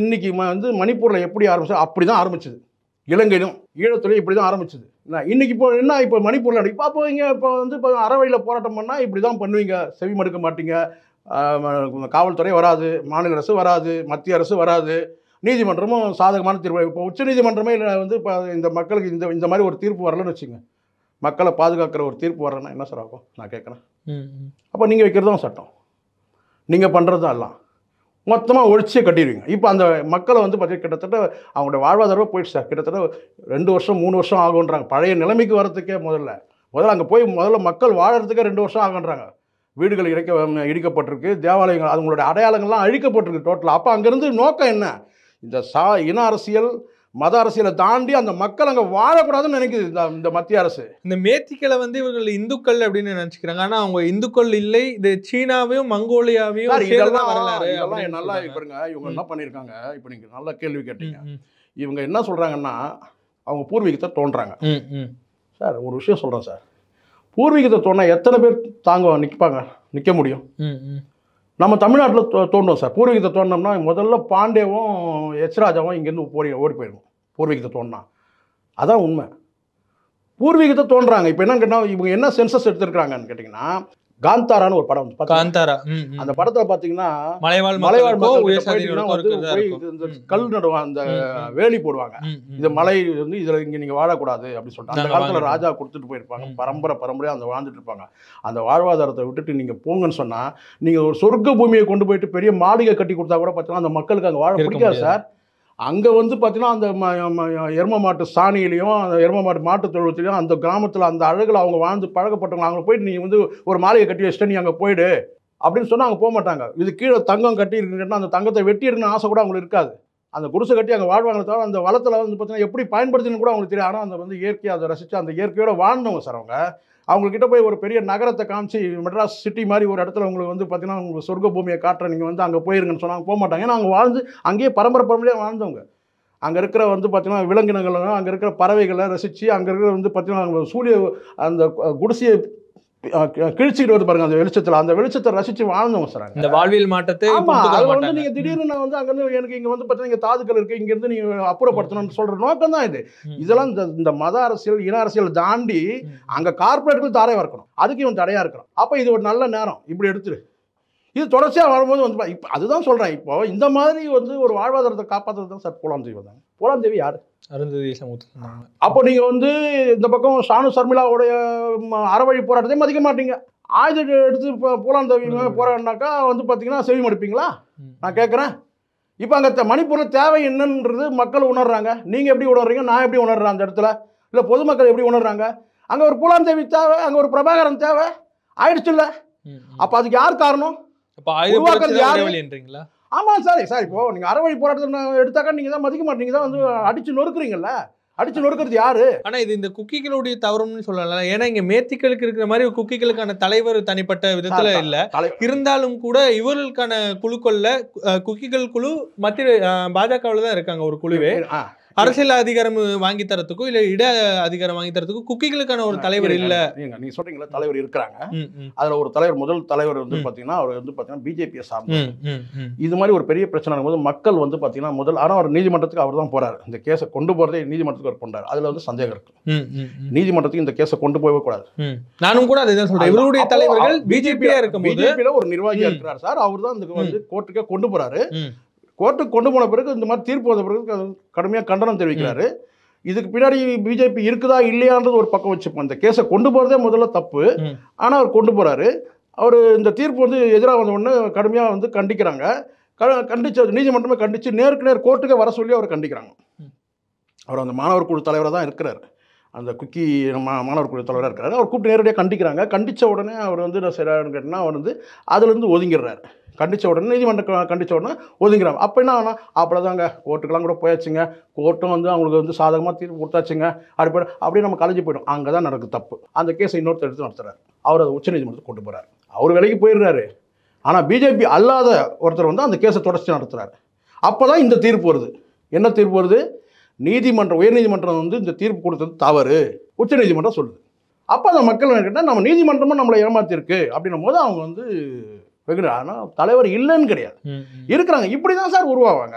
Speaker 1: இன்றைக்கி வந்து மணிப்பூரில் எப்படி ஆரம்பிச்சது அப்படி தான் ஆரம்பிச்சது இலங்கையிலும் ஈழத்துலையும் இப்படி தான் ஆரம்பிச்சது என்ன இன்றைக்கி இப்போ என்ன இப்போ மணிப்பூரில் அடிப்பா இப்போ இங்கே இப்போ வந்து இப்போ அறவையில் போராட்டம் பண்ணால் இப்படி தான் பண்ணுவீங்க செவி மடுக்க மாட்டீங்க காவல்துறை வராது மாநில அரசு வராது மத்திய அரசு வராது நீதிமன்றமும் சாதகமான தீர்ப்பு இப்போ உச்சநீதிமன்றமே இல்லை வந்து இப்போ இந்த மக்களுக்கு இந்த இந்த மாதிரி ஒரு தீர்ப்பு வரலன்னு வச்சுங்க மக்களை பாதுகாக்கிற ஒரு தீர்ப்பு வரலன்னா என்ன சார் ஆகும் நான் கேட்குறேன் அப்போ நீங்கள் வைக்கிறதும் சட்டம் நீங்கள் பண்ணுறதும் எல்லாம் மொத்தமாக ஒழிச்சே கட்டிடுவீங்க இப்போ அந்த மக்களை வந்து பார்த்தீங்கன்னா கிட்டத்தட்ட அவங்களுடைய வாழ்வாதாரமாக போயிடுச்சு சார் கிட்டத்தட்ட ரெண்டு வருஷம் மூணு வருஷம் ஆகுன்றாங்க பழைய நிலைமைக்கு வரத்துக்கே முதல்ல முதல்ல அங்கே போய் முதல்ல மக்கள் வாழறதுக்கே ரெண்டு வருஷம் ஆகுன்றாங்க வீடுகள் இடைக்க இடிக்கப்பட்டிருக்கு தேவாலயங்கள் அவங்களுடைய அடையாளங்கள்லாம் அழிக்கப்பட்டிருக்கு டோட்டலாக அப்போ அங்கேருந்து நோக்கம் என்ன இந்த சா இன அரசியல் மத அரசியலை தாண்டி அந்த மக்கள் அங்கே வாழக்கூடாதுன்னு நினைக்குது இந்த இந்த மத்திய அரசு இந்த மேத்திக்களை வந்து
Speaker 2: இவர்கள் இந்துக்கள் அப்படின்னு நினச்சிக்கிறாங்க ஆனால் அவங்க இந்துக்கள் இல்லை இது சீனாவையும் மங்கோலியாவையும் நல்லா பாருங்க இவங்க என்ன
Speaker 1: பண்ணியிருக்காங்க இப்போ நீங்கள் நல்ல கேள்வி கேட்டீங்க இவங்க என்ன சொல்கிறாங்கன்னா அவங்க பூர்வீகத்தை தோன்றாங்க சார் ஒரு விஷயம் சொல்கிறேன் சார் பூர்வீகத்தை தோன்றால் எத்தனை பேர் தாங்க நிற்பாங்க நிற்க முடியும் நம்ம தமிழ்நாட்டில் தோ தோண்டும் சார் பூர்வீகத்தை தோண்டினோம்னா முதல்ல பாண்டேவும் எச்ராஜாவும் இங்கேருந்து போய் ஓடி போயிடுவோம் பூர்வீகத்தை தோன்றினா அதான் உண்மை பூர்வீகத்தை தோன்றாங்க இப்போ என்னன்னு கேட்டால் இவங்க என்ன சென்சஸ் எடுத்துருக்காங்கன்னு கேட்டிங்கன்னா காந்தாரான்னு ஒரு படம் காந்தாரா அந்த படத்துல பாத்தீங்கன்னா மலைவாழ் மலைவாழ் கல் நடுவாங்க அந்த வேலி போடுவாங்க இந்த மலை வந்து இதுல இங்க நீங்க வாழக்கூடாது அப்படின்னு சொல்லிட்டு அந்த காலத்துல ராஜா கொடுத்துட்டு போயிருப்பாங்க பரம்பரை பரம்பரையா அந்த வாழ்ந்துட்டு இருப்பாங்க அந்த வாழ்வாதாரத்தை விட்டுட்டு நீங்க போங்கன்னு சொன்னா நீங்க ஒரு சொர்க்க பூமியை கொண்டு போயிட்டு பெரிய மாளிகை கட்டி கொடுத்தா கூட பாத்தீங்கன்னா அந்த மக்களுக்கு அங்க வாழ பிடிக்காது சார் அங்கே வந்து பார்த்தீங்கன்னா அந்த எரும மாட்டு சாணியிலையும் அந்த எரும மாட்டு மாட்டு தொழுவத்திலையும் அந்த கிராமத்தில் அந்த அழகில் அவங்க வாழ்ந்து பழகப்பட்டவங்க அவங்க போயிட்டு நீங்கள் வந்து ஒரு மாலையை கட்டி வச்சுட்டு நீ அங்கே போயிடு அப்படின்னு சொன்னால் அங்கே போக மாட்டாங்க இது கீழே தங்கம் கட்டி இருக்குன்னா அந்த தங்கத்தை வெட்டி ஆசை கூட அவங்களுக்கு இருக்காது அந்த குடிசை கட்டி அங்கே வாழ்வாங்க தவிர அந்த வளத்தில் வந்து பார்த்தீங்கன்னா எப்படி பயன்படுத்தினு கூட அவங்களுக்கு தெரியும் ஆனால் அந்த வந்து இயற்கையை அதை ரசித்து அந்த இயற்கையோடு வாழ்ந்தவங்க சார் அவங்க அவங்கக்கிட்ட போய் ஒரு பெரிய நகரத்தை காமிச்சு மெட்ராஸ் சிட்டி மாதிரி ஒரு இடத்துல உங்களுக்கு வந்து பார்த்தீங்கன்னா உங்களுக்கு சொர்க்க பூமியை காட்டுற நீங்கள் வந்து அங்கே போயிருங்கன்னு சொன்னாங்க போக மாட்டாங்க ஏன்னா அவங்க வாழ்ந்து அங்கேயே பரம்பரை பரம்பரையாக வாழ்ந்தவங்க அங்கே இருக்கிற வந்து பார்த்திங்கன்னா விலங்கினங்களும் அங்கே இருக்கிற பறவைகளை ரசித்து அங்கே இருக்கிற வந்து பார்த்திங்கன்னா சூரிய அந்த குடிசையை கிழிச்சிடுவது பாருங்க அந்த வெளிச்சத்தில் அந்த வெளிச்சத்தை ரசிச்சு வாழ்ந்தவங்க சார்
Speaker 2: இந்த வாழ்வியல் மாற்றத்தை ஆமா அது வந்து நீங்க
Speaker 1: திடீர்னு நான் வந்து அங்கிருந்து எனக்கு இங்க வந்து பார்த்தீங்கன்னா தாதுக்கள் இருக்கு இங்க இருந்து நீங்க அப்புறப்படுத்தணும்னு சொல்ற நோக்கம் தான் இது இதெல்லாம் இந்த இந்த மத அரசியல் இன அரசியல் தாண்டி அங்க கார்பரேட்டுகள் தாரையா வரக்கணும் அதுக்கு இவன் தடையா இருக்கணும் அப்ப இது ஒரு நல்ல நேரம் இப்படி எடுத்துரு இது தொடர்ச்சியாக வரும்போது வந்து இப்போ அதுதான் சொல்கிறேன் இப்போ இந்த மாதிரி வந்து ஒரு வாழ்வாதாரத்தை காப்பாற்றுறது தான் சார் பூலாம் தேவி வந்தாங்க பூலாம் தேவி யார் அருந்ததி அப்போ நீங்கள் வந்து இந்த பக்கம் சானு சர்மிளாவுடைய அறவழி போராட்டத்தை மதிக்க மாட்டீங்க ஆயுதம் எடுத்து இப்போ பூலாம் தேவி போராடினாக்கா வந்து பார்த்தீங்கன்னா செவி மடிப்பீங்களா நான் கேட்குறேன் இப்போ அங்கே மணிப்பூரில் தேவை என்னன்றது மக்கள் உணர்றாங்க நீங்கள் எப்படி உணர்றீங்க நான் எப்படி உணர்றேன் அந்த இடத்துல இல்லை பொதுமக்கள் எப்படி உணர்றாங்க அங்கே ஒரு பூலாம் தேவி தேவை அங்கே ஒரு பிரபாகரன் தேவை ஆயிடுச்சு இல்லை அப்போ அதுக்கு யார் காரணம் ஆமா சாரி சார் சார் இப்போ நீங்க அறவழி போராட்டத்தை எடுத்தாக்கா நீங்க தான் மதிக்க மாட்டீங்க தான் வந்து அடிச்சு நொறுக்குறீங்கல்ல அடிச்சு நொறுக்கிறது யாரு
Speaker 2: ஆனா இது இந்த குக்கிகளுடைய தவறும்னு சொல்லலாம் ஏன்னா இங்க மேத்திகளுக்கு இருக்கிற மாதிரி குக்கிகளுக்கான தலைவர் தனிப்பட்ட விதத்துல இல்ல இருந்தாலும் கூட இவர்களுக்கான குழுக்கள்ல குக்கிகள் குழு மத்திய பாஜகவுலதான் தான் இருக்காங்க ஒரு குழுவே அரசியல் அதிகாரம் வாங்கி தரத்துக்கும் இல்ல இட அதிகாரம் வாங்கி தரத்துக்கும் குக்கிகளுக்கான ஒரு தலைவர் இல்ல நீங்க
Speaker 1: சொல்றீங்களா தலைவர் இருக்கிறாங்க அதுல ஒரு தலைவர் முதல் தலைவர் வந்து பாத்தீங்கன்னா அவர் வந்து பாத்தீங்கன்னா பிஜேபியை சார்ந்து இது மாதிரி ஒரு பெரிய பிரச்சனை போது மக்கள் வந்து பாத்தீங்கன்னா முதல் ஆனா அவர் நீதிமன்றத்துக்கு அவர் தான் போறாரு இந்த கேஸை கொண்டு போறதே நீதிமன்றத்துக்கு அவர் பண்றாரு அதுல வந்து சந்தேகம்
Speaker 2: இருக்கு
Speaker 1: நீதிமன்றத்துக்கு இந்த கேஸை கொண்டு போகவே கூடாது நானும் கூட அதை தான் சொல்றேன் இவருடைய தலைவர்கள் பிஜேபியா இருக்கும் போது ஒரு நிர்வாகியா இருக்கிறார் சார் அவர் தான் வந்து கோர்ட்டுக்கே கொண்டு போறாரு கோர்ட்டுக்கு கொண்டு போன பிறகு இந்த மாதிரி தீர்ப்பு வந்த பிறகு கடுமையாக கண்டனம் தெரிவிக்கிறாரு இதுக்கு பின்னாடி பிஜேபி இருக்குதா இல்லையான்றது ஒரு பக்கம் வச்சுப்போம் அந்த கேஸை கொண்டு போகிறதே முதல்ல தப்பு ஆனால் அவர் கொண்டு போகிறாரு அவர் இந்த தீர்ப்பு வந்து எதிராக வந்த உடனே கடுமையாக வந்து கண்டிக்கிறாங்க கண்டிச்சு நீதிமன்றமே கண்டித்து நேருக்கு நேர் கோர்ட்டுக்கே வர சொல்லி அவர் கண்டிக்கிறாங்க அவர் அந்த மாணவர் குழு தலைவராக தான் இருக்கிறார் அந்த குக்கி மா மாணவர் குழு தலைவராக இருக்கிறாரு அவர் கூப்பிட்டு நேரடியாக கண்டிக்கிறாங்க கண்டித்த உடனே அவர் வந்து நான் சரியானு கேட்டேன்னா அவர் வந்து அதுலேருந்து ஒதுங்கிடுறாரு கண்டிச்ச உடனே நீதிமன்றம் கண்டிச்ச உடனே ஒதுங்கிறாங்க அப்போ என்ன ஆனால் அவ்வளோதாங்க கோர்ட்டுக்கெல்லாம் கூட போயாச்சுங்க கோர்ட்டும் வந்து அவங்களுக்கு வந்து சாதகமாக தீர்ப்பு கொடுத்தாச்சுங்க அப்படி அப்படியே நம்ம கலைஞ்சு போய்டும் அங்கே தான் நடக்குது தப்பு அந்த கேஸை இன்னொருத்தர் எடுத்து நடத்துகிறார் அவர் அதை நீதிமன்றத்தை கொண்டு போகிறார் அவர் விலைக்கு போயிடுறாரு ஆனால் பிஜேபி அல்லாத ஒருத்தர் வந்து அந்த கேஸை தொடர்ச்சி நடத்துகிறார் அப்போ தான் இந்த தீர்ப்பு வருது என்ன தீர்ப்பு வருது நீதிமன்றம் உயர்நீதிமன்றம் வந்து இந்த தீர்ப்பு கொடுத்தது தவறு உச்சநீதிமன்றம் சொல்லுது அப்போ அந்த மக்கள் கேட்டால் நம்ம நீதிமன்றமும் நம்மளை ஏமாத்திருக்கு அப்படின்னும் போது அவங்க வந்து வைக்கணும் ஆனால் தலைவர் இல்லைன்னு கிடையாது இருக்கிறாங்க இப்படி தான் சார் உருவாவாங்க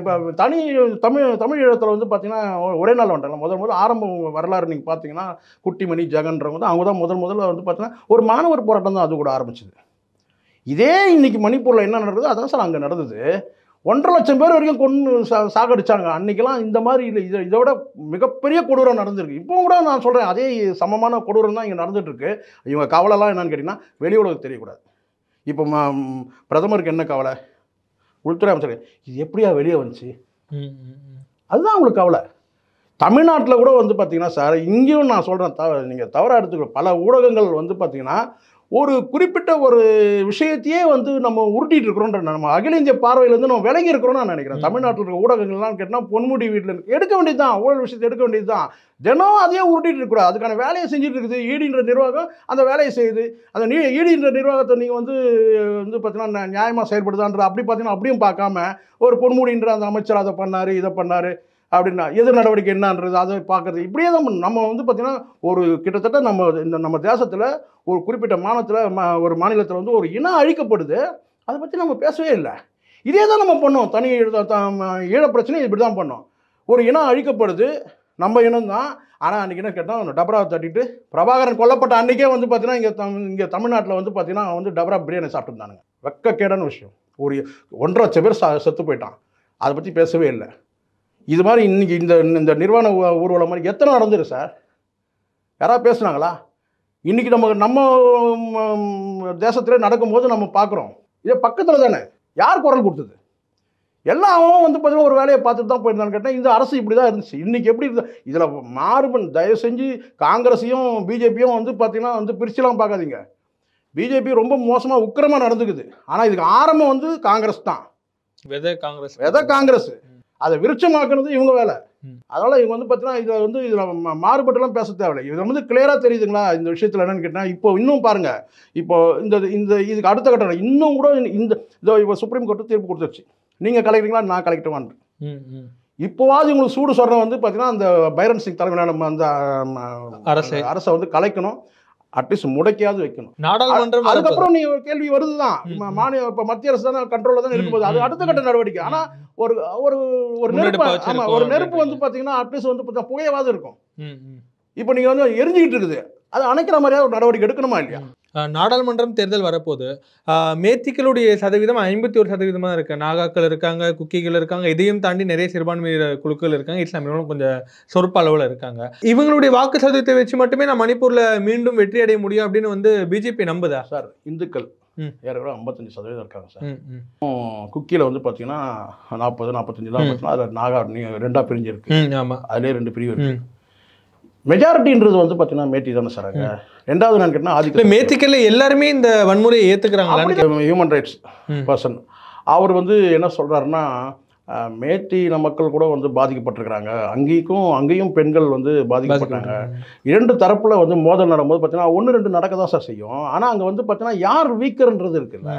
Speaker 1: இப்போ தனி தமிழ் தமிழ் ஈழத்தில் வந்து பார்த்தீங்கன்னா ஒரே நாள் வந்துட்டாங்க முதல் முதல் ஆரம்ப வரலாறு நீங்கள் பார்த்தீங்கன்னா குட்டிமணி ஜெகன்றவங்க தான் அவங்க தான் முதல் முதல்ல வந்து பார்த்தீங்கன்னா ஒரு மாணவர் போராட்டம் தான் அது கூட ஆரம்பிச்சது இதே இன்னைக்கு மணிப்பூரில் என்ன நடக்குது அதான் சார் அங்கே நடந்தது ஒன்றரை லட்சம் பேர் வரைக்கும் கொண்டு சாகடிச்சாங்க அன்னைக்கெல்லாம் இந்த மாதிரி இல்லை இதை இதோட மிகப்பெரிய கொடூரம் நடந்திருக்கு இப்போ கூட நான் சொல்கிறேன் அதே சமமான கொடூரம் தான் இங்கே நடந்துகிட்ருக்கு இவங்க கவலைலாம் என்னன்னு கேட்டிங்கன்னா வெளி உலகம் தெரியக்கூடாது இப்போ பிரதமருக்கு என்ன கவலை உள்துறை அமைச்சர் இது எப்படியா வெளியே வந்துச்சு அதுதான் அவங்களுக்கு கவலை தமிழ்நாட்டில் கூட வந்து பார்த்தீங்கன்னா சார் இங்கேயும் நான் சொல்கிறேன் தவ நீங்கள் தவறாக எடுத்துக்கணும் பல ஊடகங்கள் வந்து பார்த்தீங்கன்னா ஒரு குறிப்பிட்ட ஒரு விஷயத்தையே வந்து நம்ம உருட்டிட்டு இருக்கிறோம் நம்ம அகில இந்திய பார்வையிலேருந்து நம்ம விலகி இருக்கிறோம்னு நான் நினைக்கிறேன் தமிழ்நாட்டில் இருக்க ஊடகங்கள்லாம் கேட்டால் பொன்முடி வீட்டில் எடுக்க வேண்டியது தான் ஊழல் விஷயத்தை எடுக்க வேண்டியது தான் தினம் அதையே உருட்டிட்டு இருக்கக்கூடாது அதுக்கான வேலையை செஞ்சுட்டு இருக்குது ஈடின்ற நிர்வாகம் அந்த வேலையை செய்யுது அந்த நீ ஈடின்ற நிர்வாகத்தை நீங்கள் வந்து வந்து பார்த்தீங்கன்னா நியாயமாக செயல்படுதான்ற அப்படி பார்த்தீங்கன்னா அப்படியும் பார்க்காம ஒரு பொன்முடின்ற அந்த அமைச்சர் அதை பண்ணார் இதை பண்ணார் அப்படின்னா எதிர் நடவடிக்கை என்னன்றது அதை பார்க்குறது இப்படியே தான் நம்ம வந்து பார்த்திங்கன்னா ஒரு கிட்டத்தட்ட நம்ம இந்த நம்ம தேசத்தில் ஒரு குறிப்பிட்ட மாநிலத்தில் ஒரு மாநிலத்தில் வந்து ஒரு இனம் அழிக்கப்படுது அதை பற்றி நம்ம பேசவே இல்லை இதே தான் நம்ம பண்ணோம் தனி ஈழ பிரச்சனை இப்படி தான் பண்ணோம் ஒரு இனம் அழிக்கப்படுது நம்ம இனம் தான் ஆனால் அன்றைக்கி என்ன கேட்டால் டபரா தட்டிட்டு பிரபாகரன் கொல்லப்பட்ட அன்றைக்கே வந்து பார்த்தீங்கன்னா இங்கே தம் இங்கே தமிழ்நாட்டில் வந்து பார்த்தீங்கன்னா வந்து டபரா பிரியாணி சாப்பிட்டுருந்தானுங்க வெக்கக்கேடான விஷயம் ஒரு ஒன்றரை லட்சம் பேர் செத்து போயிட்டான் அதை பற்றி பேசவே இல்லை இது மாதிரி இன்றைக்கி இந்த இந்த நிர்வாண ஊர்வலம் மாதிரி எத்தனை நடந்துரு சார் யாராவது பேசுனாங்களா இன்றைக்கி நம்ம நம்ம தேசத்தில் நடக்கும்போது நம்ம பார்க்குறோம் இதே பக்கத்தில் தானே யார் குரல் கொடுத்தது எல்லாம் வந்து பார்த்தீங்கன்னா ஒரு வேலையை பார்த்துட்டு தான் போயிருந்தான்னு கேட்டால் இந்த அரசு இப்படி தான் இருந்துச்சு இன்றைக்கி எப்படி இருந்தால் இதில் மாறுபன் தயவு செஞ்சு காங்கிரஸையும் பிஜேபியும் வந்து பார்த்திங்கன்னா வந்து பிரிச்சுலாம் பார்க்காதீங்க பிஜேபி ரொம்ப மோசமாக உக்கிரமாக நடந்துக்குது ஆனால் இதுக்கு ஆரம்பம் வந்து காங்கிரஸ் தான்
Speaker 2: வெத காங்கிரஸ்
Speaker 1: வெத காங்கிரஸ் அதை விருட்சமாக்குறது இவங்க வேலை அதனால் இவங்க வந்து பார்த்தீங்கன்னா இதில் வந்து இதில் மாறுபட்டெல்லாம் பேச தேவையில்லை இதில் வந்து கிளியராக தெரியுதுங்களா இந்த விஷயத்தில் என்னென்னு கேட்டால் இப்போ இன்னும் பாருங்கள் இப்போ இந்த இந்த இதுக்கு அடுத்த கட்டணம் இன்னும் கூட இந்த இதோ இப்போ சுப்ரீம் கோர்ட்டு தீர்ப்பு கொடுத்துருச்சு நீங்கள் கலைக்கிறீங்களா நான் கலைக்கிட்டவான்னு இப்போவாது இவங்களுக்கு சூடு சொல்கிற வந்து பார்த்தீங்கன்னா அந்த பைரன் சிங் தலைமையிலான அந்த அரசை அரசை வந்து கலைக்கணும் அட்லீஸ்ட் முடக்கியாவது வைக்கணும் நாடாளுமன்றம் அதுக்கப்புறம் நீ கேள்வி வருதுதான் மாநில மத்திய அரசு தான் கண்ட்ரோல தான் போது அது அடுத்த கட்ட நடவடிக்கை ஆனா ஒரு ஒரு ஒரு நெருப்பு ஆமா ஒரு நெருப்பு வந்து பாத்தீங்கன்னா அட்லீஸ்ட் வந்து பார்த்தா புகையவாது இருக்கும் இப்போ நீங்க வந்து எரிஞ்சுக்கிட்டு இருக்குது அதை அணைக்கிற மாதிரியாவது ஒரு நடவடிக்கை எடுக்கணுமா இல்லையா
Speaker 2: நாடாளுமன்றம் தேர்தல் வரப்போது மேத்திகளுடைய சதவீதம் ஐம்பத்தி ஒரு சதவீதமாக தான் இருக்குது நாகாக்கள் இருக்காங்க குக்கிகள் இருக்காங்க இதையும் தாண்டி நிறைய சிறுபான்மை குழுக்கள் இருக்காங்க இஸ்லாமியர்களும் கொஞ்சம் சொற்ப அளவில் இருக்காங்க இவங்களுடைய வாக்கு சதவீதத்தை வச்சு மட்டுமே நான் மணிப்பூரில் மீண்டும் வெற்றி அடைய
Speaker 1: முடியும் அப்படின்னு வந்து பிஜேபி நம்புதா சார் இந்துக்கள் ஏறக்குற ஐம்பத்தஞ்சு சதவீதம் இருக்காங்க சார் குக்கியில் வந்து பார்த்தீங்கன்னா நாற்பது நாற்பத்தஞ்சு தான் அதில் நாகா ரெண்டாக பிரிஞ்சு இருக்கு ஆமாம் அதிலே ரெண்டு பிரிவு இருக்குது மெஜாரிட்டின்றது வந்து பார்த்தீங்கன்னா மேத்தி தானே சார் அங்கே ரெண்டாவது நான் கேட்டால் ஆதிக்க மேத்திக்கல்ல எல்லாருமே இந்த வன்முறையை ஏற்றுக்கிறாங்க ஹியூமன் ரைட்ஸ் பர்சன் அவர் வந்து என்ன சொல்கிறாருன்னா மேத்தி மக்கள் கூட வந்து பாதிக்கப்பட்டிருக்கிறாங்க அங்கேயும் அங்கேயும் பெண்கள் வந்து பாதிக்கப்பட்டாங்க இரண்டு தரப்பில் வந்து மோதல் நடக்கும்போது பார்த்தீங்கன்னா ஒன்று ரெண்டு நடக்க தான் சார் செய்யும் ஆனால் அங்கே வந்து பார்த்தீங்கன்னா யார் வீக்கர்ன்றது இருக்குல்ல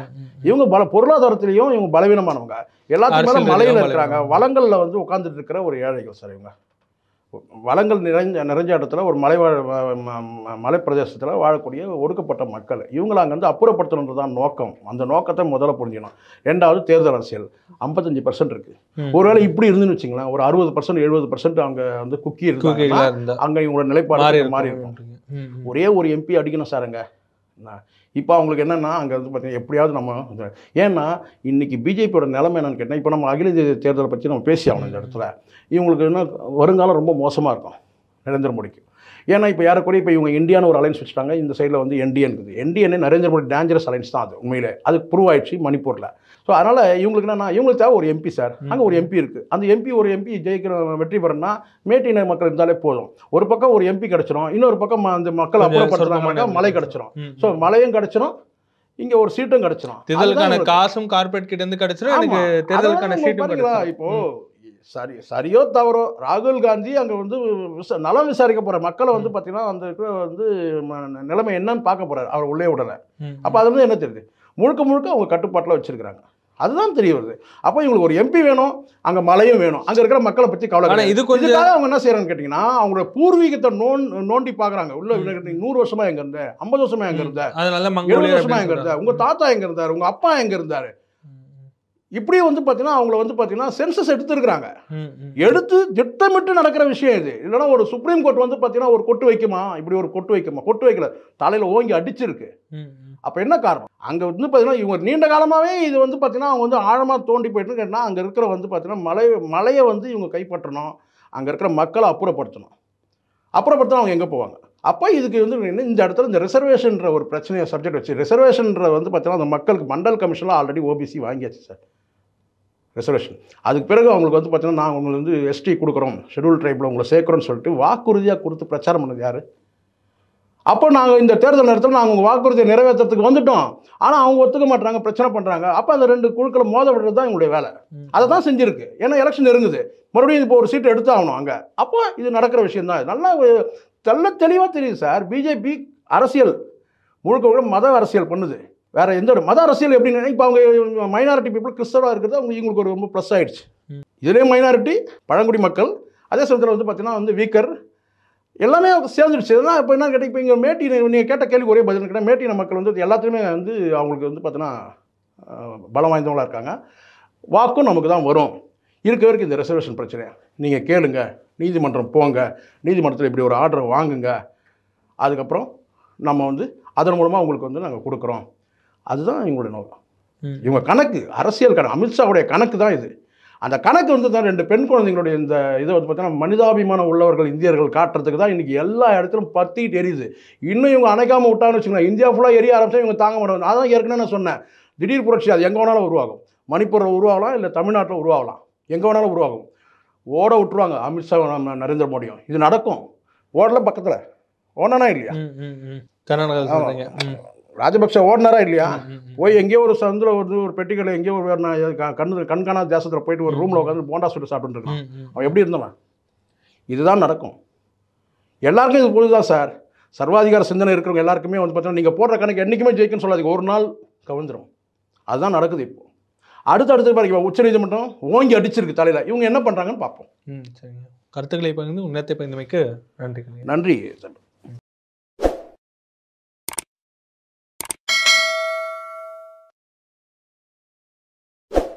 Speaker 1: இவங்க பல பொருளாதாரத்திலையும் இவங்க பலவீனமானவங்க எல்லாத்துக்குமே மலையில் இருக்கிறாங்க வளங்களில் வந்து உட்காந்துட்டு இருக்கிற ஒரு ஏழைகள் சார் இவங்க வளங்கள் நிறைஞ்ச நிறைஞ்ச இடத்துல ஒரு மலை வாழ மலை பிரதேசத்தில் வாழக்கூடிய ஒடுக்கப்பட்ட மக்கள் இவங்களை அங்கேருந்து அப்புறப்படுத்தணுன்றது தான் நோக்கம் அந்த நோக்கத்தை முதல்ல புரிஞ்சிடணும் ரெண்டாவது தேர்தல் அரசியல் ஐம்பத்தஞ்சு பர்சன்ட் இருக்குது ஒருவேளை இப்படி இருந்துன்னு வச்சுங்களேன் ஒரு அறுபது பர்சன்ட் எழுபது பர்சன்ட் அங்கே வந்து குக்கி இருக்கு அங்கே இவங்களோட நிலைப்பாடு மாறி இருக்கும் ஒரே ஒரு எம்பி அடிக்கணும் சாருங்க இப்போ அவங்களுக்கு என்னென்னா அங்கே வந்து பார்த்தீங்கன்னா எப்படியாவது நம்ம ஏன்னா இன்றைக்கி பிஜேபியோட நிலைமை என்னென்னு கேட்டால் இப்போ நம்ம அகில இந்திய தேர்தலை பற்றி நம்ம பேசி ஆகணும் இந்த இடத்துல இவங்களுக்கு என்ன வருங்காலம் ரொம்ப மோசமாக இருக்கும் நரேந்திர மோடிக்கு ஏன்னா இப்போ யாரக்கூடிய இப்போ இவங்க இந்தியான்னு ஒரு அலைன்ஸ் வச்சுட்டாங்க இந்த சைடில் வந்து என்டிஎன் இருக்குது என்டிஎன் நரேந்திர மோடி டேஞ்சரஸ் அலைன்ஸ் தான் அது உண்மையிலே அது ப்ரூவ் ஆயிடுச்சு மணிப்பூரில் ஸோ அதனால் இவங்களுக்கு என்னன்னா இவங்களுக்கு தேவை ஒரு எம்பி சார் அங்கே ஒரு எம்பி இருக்குது அந்த எம்பி ஒரு எம்பி ஜெயிக்கிற வெற்றி பெறணும்னா மேட்டின மக்கள் இருந்தாலே போதும் ஒரு பக்கம் ஒரு எம்பி கிடச்சிரும் இன்னொரு பக்கம் அந்த மக்கள் அப்புறப்படுத்துறாங்க மழை கிடச்சிரும் ஸோ மலையும் கிடச்சிரும் இங்க ஒரு சீட்டும் கிடைச்சிடும் தேர்தலுக்கான
Speaker 2: காசும் கார்பரேட் கிட்ட இருந்து கிடைச்சிடும் எனக்கு தேர்தலுக்கான சீட்டும் இப்போ சரி
Speaker 1: சரியோ தவறோ ராகுல் காந்தி அங்கே வந்து நலம் விசாரிக்க போகிற மக்களை வந்து பார்த்தீங்கன்னா அந்த வந்து நிலைமை என்னன்னு பார்க்க போகிறார் அவர் உள்ளே விடலை அப்போ அதுலேருந்து என்ன தெரியுது முழுக்க முழுக்க அவங்க கட்டுப்பாட்டில் வச்சிருக்காங்க அதுதான் தெரிய வருது அப்போ இவங்களுக்கு ஒரு எம்பி வேணும் அங்கே மலையும் வேணும் அங்கே இருக்கிற மக்களை பற்றி கவலை இது கொஞ்சம் அவங்க என்ன செய்யறாங்கன்னு கேட்டிங்கன்னா அவங்களோட பூர்வீகத்தை நோன் நோண்டி பார்க்குறாங்க உள்ள நூறு வருஷமா எங்கே இருந்தேன் ஐம்பது வருஷமா எங்கே இருந்த எழுபது வருஷமா எங்கே இருந்தார் உங்கள் தாத்தா எங்கே இருந்தார் உங்கள் அப்பா எங்கே இருந்தார் இப்படி வந்து பார்த்தீங்கன்னா அவங்கள வந்து பார்த்தீங்கன்னா சென்சஸ் எடுத்துருக்குறாங்க எடுத்து திட்டமிட்டு நடக்கிற விஷயம் இது இல்லைன்னா ஒரு சுப்ரீம் கோர்ட் வந்து பார்த்தீங்கன்னா ஒரு கொட்டு வைக்குமா இப்படி ஒரு கொட்டு வைக்குமா கொட்டு வைக்கல தலையில் ஓங்கி அடிச்சிருக்கு அப்போ என்ன காரணம் அங்கே வந்து பார்த்தீங்கன்னா இவங்க நீண்ட காலமாகவே இது வந்து பார்த்தீங்கன்னா அவங்க வந்து ஆழமாக தோண்டி போயிட்டுன்னு கேட்டால் அங்கே இருக்கிற வந்து பார்த்தீங்கன்னா மலை மலையை வந்து இவங்க கைப்பற்றணும் அங்கே இருக்கிற மக்களை அப்புறப்படுத்தணும் அப்புறப்படுத்தணும் அவங்க எங்கே போவாங்க அப்போ இதுக்கு வந்து இந்த இடத்துல இந்த ரிசர்வேஷன்ற ஒரு பிரச்சனையை சப்ஜெக்ட் வச்சு ரிசர்வேஷன்ன்ற வந்து பார்த்தீங்கன்னா அந்த மக்களுக்கு மண்டல் கமிஷனில் ஆல்ரெடி ஓபிசி வாங்கியாச்சு சார் ரிசர்வேஷன் அதுக்கு பிறகு அவங்களுக்கு வந்து பார்த்தீங்கன்னா நாங்கள் உங்களுக்கு வந்து எஸ்டி கொடுக்குறோம் ஷெடியூல் ட்ரைபில் உங்களை சேர்க்குறோன்னு சொல்லிட்டு வாக்குறுதியாக கொடுத்து பிரச்சாரம் பண்ணது யார் அப்போ நாங்கள் இந்த தேர்தல் நேரத்தில் நாங்கள் உங்கள் வாக்குறுதியை நிறைவேற்றத்துக்கு வந்துட்டோம் ஆனால் அவங்க ஒத்துக்க மாட்டாங்க பிரச்சனை பண்ணுறாங்க அப்போ அந்த ரெண்டு குழுக்களை மோத விடுறது தான் எங்களுடைய வேலை அதை தான் செஞ்சுருக்கு ஏன்னா எலெக்ஷன் இருந்தது மறுபடியும் இப்போ ஒரு சீட்டு எடுத்து ஆகணும் அங்கே அப்போ இது நடக்கிற விஷயம் தான் நல்லா தெல்ல தெளிவாக தெரியுது சார் பிஜேபி அரசியல் முழுக்க முழுக்க மத அரசியல் பண்ணுது வேற எந்த ஒரு மத அரசியல் எப்படின்னா இப்போ அவங்க மைனாரிட்டி பீப்புள் கிறிஸ்தவாக இருக்கிறது அவங்க இவங்களுக்கு ஒரு ரொம்ப ப்ளஸ் ஆயிடுச்சு இதுலேயே மைனாரிட்டி பழங்குடி மக்கள் அதே சமயத்தில் வந்து பார்த்தீங்கன்னா வந்து வீக்கர் எல்லாமே சேர்ந்துடுச்சு இதெல்லாம் இப்போ என்ன கேட்டால் இப்போ இங்கே மேட்டி நீங்கள் கேட்ட கேள்வி ஒரே பதில் கேட்டால் மேட்டின மக்கள் வந்து எல்லாத்துலேயுமே வந்து அவங்களுக்கு வந்து பார்த்தீங்கன்னா பலம் வாய்ந்தவங்களாக இருக்காங்க வாக்கும் நமக்கு தான் வரும் இருக்க வரைக்கும் இந்த ரிசர்வேஷன் பிரச்சனை நீங்கள் கேளுங்க நீதிமன்றம் போங்க நீதிமன்றத்தில் இப்படி ஒரு ஆர்டரை வாங்குங்க அதுக்கப்புறம் நம்ம வந்து அதன் மூலமாக உங்களுக்கு வந்து நாங்கள் கொடுக்குறோம் அதுதான் இவங்களுடைய நோக்கம் இவங்க கணக்கு அரசியல் கணக்கு அமித்ஷாவுடைய கணக்கு தான் இது அந்த கணக்கு வந்து தான் ரெண்டு பெண் குழந்தைங்களுடைய இந்த இதை வந்து பார்த்தீங்கன்னா மனிதாபிமானம் உள்ளவர்கள் இந்தியர்கள் காட்டுறதுக்கு தான் இன்றைக்கி எல்லா இடத்துலும் பற்றிட்டு எரியுது இன்னும் இவங்க அணைக்காமல் விட்டாங்கன்னு வச்சுக்கோங்க இந்தியா ஃபுல்லாக எரிய ஆரம்பிச்சா இவங்க தாங்க மாட்டாங்க அதான் ஏற்கனவே நான் சொன்னேன் திடீர் புரட்சி அது எங்கே வேணாலும் உருவாகும் மணிப்பூரில் உருவாகலாம் இல்லை தமிழ்நாட்டில் உருவாகலாம் எங்கே வேணாலும் உருவாகும் ஓட விட்டுருவாங்க அமித்ஷா நம்ம நரேந்திர மோடியும் இது நடக்கும் ஓடல பக்கத்தில் ஓடனா இல்லையா கர்நாடகா ராஜபக்ஷ ஓடினாரா இல்லையா போய் எங்கேயோ ஒரு சந்தில் ஒரு ஒரு பெட்டிக்கடை எங்கேயோ ஒரு கண்ணு கண்காணா தேசத்தில் போயிட்டு ஒரு ரூமில் உட்காந்து போண்டா சுட்டு சாப்பிட்டுருக்கான் அவன் எப்படி இருந்தவன் இதுதான் நடக்கும் எல்லாருக்கும் இது புதுதான் சார் சர்வாதிகார சிந்தனை இருக்கிறவங்க எல்லாருக்குமே வந்து பார்த்தீங்கன்னா நீங்கள் போடுற கணக்கு என்றைக்குமே ஜெயிக்குன்னு சொல்லாதீங்க ஒரு நாள் கவிழ்ந்துடும் அதுதான் நடக்குது இப்போது அடுத்து அடுத்த பாருங்க உச்ச நீதிமன்றம் ஓங்கி அடிச்சிருக்கு தலையில் இவங்க என்ன பண்ணுறாங்கன்னு
Speaker 2: பார்ப்போம் சரிங்க கருத்துக்களை பகிர்ந்து உன்னத்தை பகிர்ந்தமைக்கு நன்றி நன்றி